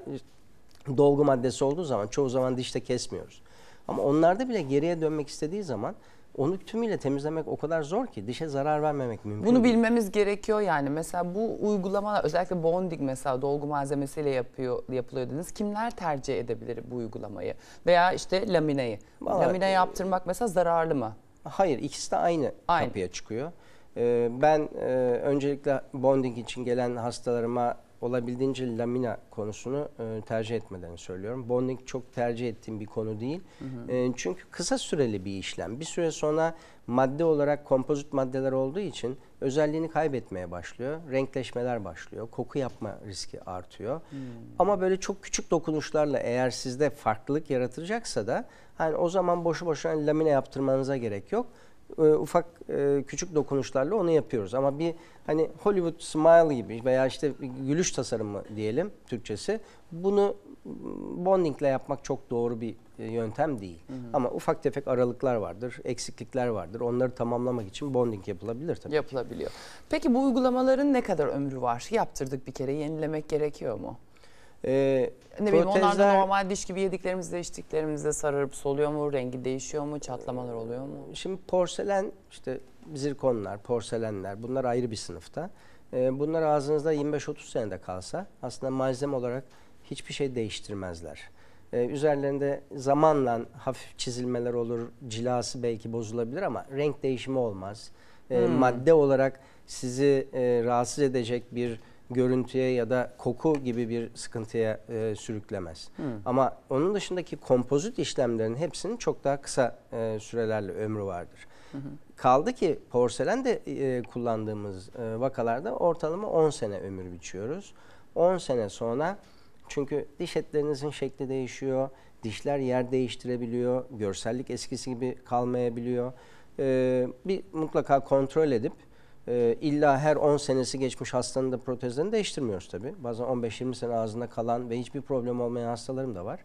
Speaker 5: dolgu maddesi olduğu zaman çoğu zaman dişte kesmiyoruz. Ama onlarda bile geriye dönmek istediği zaman onu tümüyle temizlemek o kadar zor ki dişe zarar vermemek mümkün. Bunu
Speaker 1: değil. bilmemiz gerekiyor yani. Mesela bu uygulamalar özellikle bonding mesela dolgu malzemesiyle yapıyor yapılıyor dediniz. Kimler tercih edebilir bu uygulamayı? Veya işte lamineyi. Vallahi, Lamine yaptırmak mesela zararlı mı?
Speaker 5: Hayır, ikisi de aynı, aynı. kapıya çıkıyor. Ee, ben e, öncelikle bonding için gelen hastalarıma olabildiğince lamina konusunu e, tercih etmeden söylüyorum. Bonding çok tercih ettiğim bir konu değil. Hı hı. E, çünkü kısa süreli bir işlem. Bir süre sonra madde olarak kompozit maddeler olduğu için özelliğini kaybetmeye başlıyor. Renkleşmeler başlıyor. Koku yapma riski artıyor. Hmm. Ama böyle çok küçük dokunuşlarla eğer sizde farklılık yaratacaksa da hani o zaman boşu boşuna lamine yaptırmanıza gerek yok e, ufak e, küçük dokunuşlarla onu yapıyoruz. Ama bir hani Hollywood smile gibi veya işte gülüş tasarımı diyelim Türkçesi. Bunu bondingle yapmak çok doğru bir e, yöntem değil. Hı hı. Ama ufak tefek aralıklar vardır, eksiklikler vardır. Onları tamamlamak için bonding yapılabilir tabii. Yapılabiliyor.
Speaker 1: Peki bu uygulamaların ne kadar ömrü var? Yaptırdık bir kere, yenilemek gerekiyor mu? E, ne bileyim onlar da normal diş gibi yediklerimizde içtiklerimizde sararıp soluyor
Speaker 5: mu? Rengi değişiyor mu? Çatlamalar oluyor mu? Şimdi porselen işte zirkonlar, porselenler bunlar ayrı bir sınıfta. E, bunlar ağzınızda 25-30 senede kalsa aslında malzeme olarak hiçbir şey değiştirmezler. Ee, üzerlerinde zamanla hafif çizilmeler olur, cilası belki bozulabilir ama renk değişimi olmaz. Ee, hmm. Madde olarak sizi e, rahatsız edecek bir görüntüye ya da koku gibi bir sıkıntıya e, sürüklemez. Hı. Hmm. Ama onun dışındaki kompozit işlemlerin hepsinin çok daha kısa e, sürelerle ömrü vardır. Hı Kaldı ki porselen de e, kullandığımız e, vakalarda ortalama 10 sene ömür biçiyoruz. 10 sene sonra çünkü diş etlerinizin şekli değişiyor, dişler yer değiştirebiliyor, görsellik eskisi gibi kalmayabiliyor. E, bir mutlaka kontrol edip e, illa her 10 senesi geçmiş hastanın da protezlerini değiştirmiyoruz tabii. Bazen 15-20 sene ağzında kalan ve hiçbir problem olmayan hastalarım da var.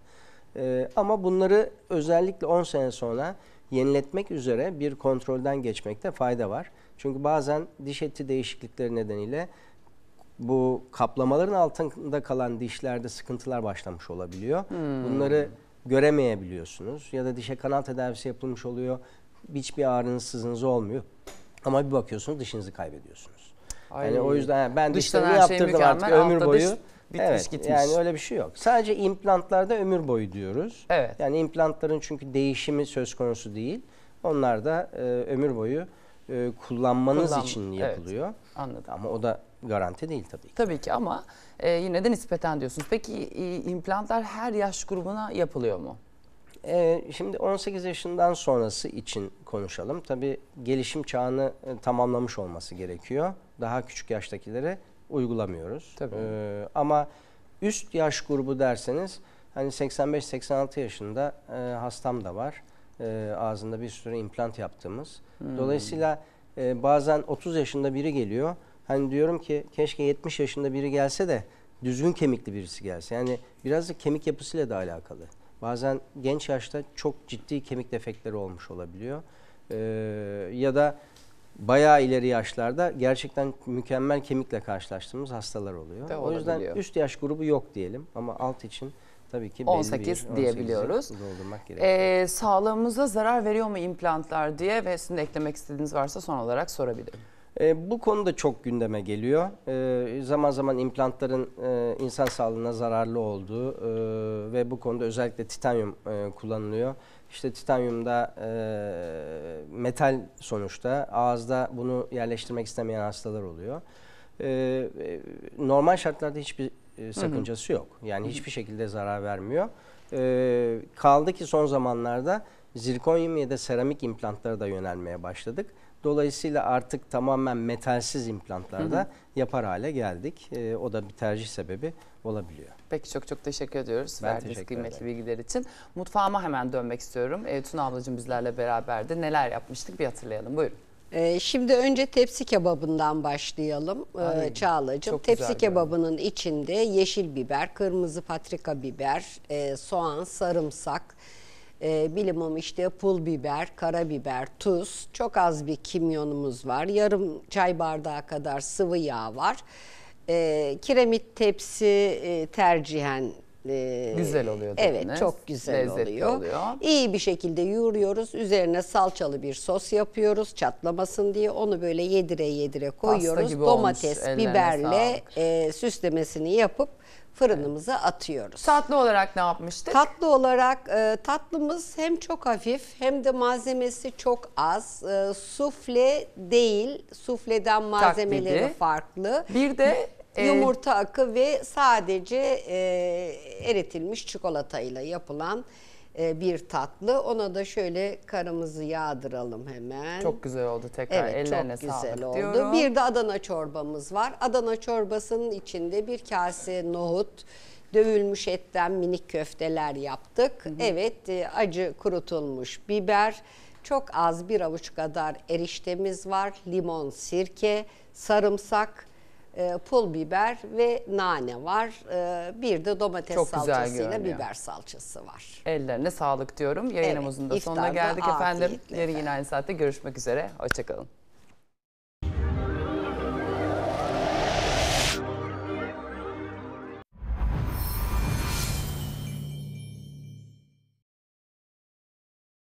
Speaker 5: E, ama bunları özellikle 10 sene sonra yeniletmek üzere bir kontrolden geçmekte fayda var. Çünkü bazen diş eti değişiklikleri nedeniyle bu kaplamaların altında kalan dişlerde sıkıntılar başlamış olabiliyor. Hmm. Bunları göremeyebiliyorsunuz ya da dişe kanal tedavisi yapılmış oluyor. Hiçbir ağrınız sızınız olmuyor. Ama bir bakıyorsunuz dişinizi kaybediyorsunuz. Ay. Yani o yüzden yani ben Dıştan dişlerimi her şey artık ömür boyu. Dış, bitmiş evet, gitmiş. Yani öyle bir şey yok. Sadece implantlarda ömür boyu diyoruz. Evet. Yani implantların çünkü değişimi söz konusu değil. Onlar da e, ömür boyu e, kullanmanız Kullan, için yapılıyor. Evet, anladım. Ama o da garanti değil tabii ki. Tabii ki ama e, yine de
Speaker 1: nispeten diyorsunuz. Peki e, implantlar her yaş grubuna
Speaker 5: yapılıyor mu? Ee, şimdi 18 yaşından sonrası için konuşalım. Tabii gelişim çağını e, tamamlamış olması gerekiyor. Daha küçük yaştakilere uygulamıyoruz. Tabii. Ee, ama üst yaş grubu derseniz hani 85-86 yaşında e, hastam da var. E, ağzında bir sürü implant yaptığımız. Hmm. Dolayısıyla e, bazen 30 yaşında biri geliyor. Hani diyorum ki keşke 70 yaşında biri gelse de düzgün kemikli birisi gelse. Yani biraz da kemik yapısıyla da alakalı. Bazen genç yaşta çok ciddi kemik defekleri olmuş olabiliyor. Ee, ya da bayağı ileri yaşlarda gerçekten mükemmel kemikle karşılaştığımız hastalar oluyor. o yüzden üst yaş grubu yok diyelim ama alt için tabii ki 18 bir, diyebiliyoruz. Doldurmak ee, gerekiyor.
Speaker 1: Ee, sağlığımıza zarar veriyor mu implantlar diye ve sizin de eklemek istediğiniz varsa son olarak sorabilirim.
Speaker 5: E, bu konu da çok gündeme geliyor. E, zaman zaman implantların e, insan sağlığına zararlı olduğu e, ve bu konuda özellikle titanyum e, kullanılıyor. İşte titanyumda e, metal sonuçta ağızda bunu yerleştirmek istemeyen hastalar oluyor. E, e normal şartlarda hiçbir sakıncası e, Hı -hı. yok. Yani Hı -hı. hiçbir şekilde zarar vermiyor. E, kaldı ki son zamanlarda zirkonyum ya da seramik implantlara da yönelmeye başladık. Dolayısıyla artık tamamen metalsiz implantlarda hı hı. yapar hale geldik. E, o da bir tercih sebebi olabiliyor. Peki çok çok teşekkür ediyoruz verdiğiniz kıymetli ederim. bilgiler için. Mutfağıma hemen dönmek istiyorum.
Speaker 1: E, Tuna ablacığım bizlerle beraberdi. Neler yapmıştık bir hatırlayalım. Buyurun.
Speaker 3: E, şimdi önce tepsi kebabından başlayalım Ay, e, Çağlacığım. Tepsi kebabının içinde yeşil biber, kırmızı patrika biber, e, soğan, sarımsak, e, ee, bilimum işte pul biber, karabiber, tuz, çok az bir kimyonumuz var. Yarım çay bardağı kadar sıvı yağ var. E, kiremit tepsi e, tercihen e, güzel oluyor. Evet dediniz. çok güzel Lezzetli oluyor. oluyor. İyi bir şekilde yoğuruyoruz. Üzerine salçalı bir sos yapıyoruz çatlamasın diye. Onu böyle yedire yedire koyuyoruz. Domates, olmuş. biberle e, süslemesini yapıp fırınımıza atıyoruz. Tatlı olarak ne yapmıştık? Tatlı olarak e, tatlımız hem çok hafif hem de malzemesi çok az. E, sufle değil, sufleden malzemeleri Taklidi. farklı. Bir de e, Yumurta akı ve sadece e, eritilmiş çikolatayla yapılan e, bir tatlı. Ona da şöyle karımızı yağdıralım hemen. Çok
Speaker 1: güzel oldu tekrar evet, ellerine çok güzel sağlık oldu. diyorum. Bir
Speaker 3: de Adana çorbamız var. Adana çorbasının içinde bir kase nohut, dövülmüş etten minik köfteler yaptık. Hı hı. Evet e, acı kurutulmuş biber, çok az bir avuç kadar eriştemiz var, limon, sirke, sarımsak, e, pul biber ve nane var. E, bir de domates Çok güzel salçasıyla görünüyor. biber salçası var.
Speaker 1: Ellerine sağlık diyorum. Yayınımızın Evet, da sonuna geldik efendim. Yarın yine aynı saatte görüşmek üzere. Hoşçakalın.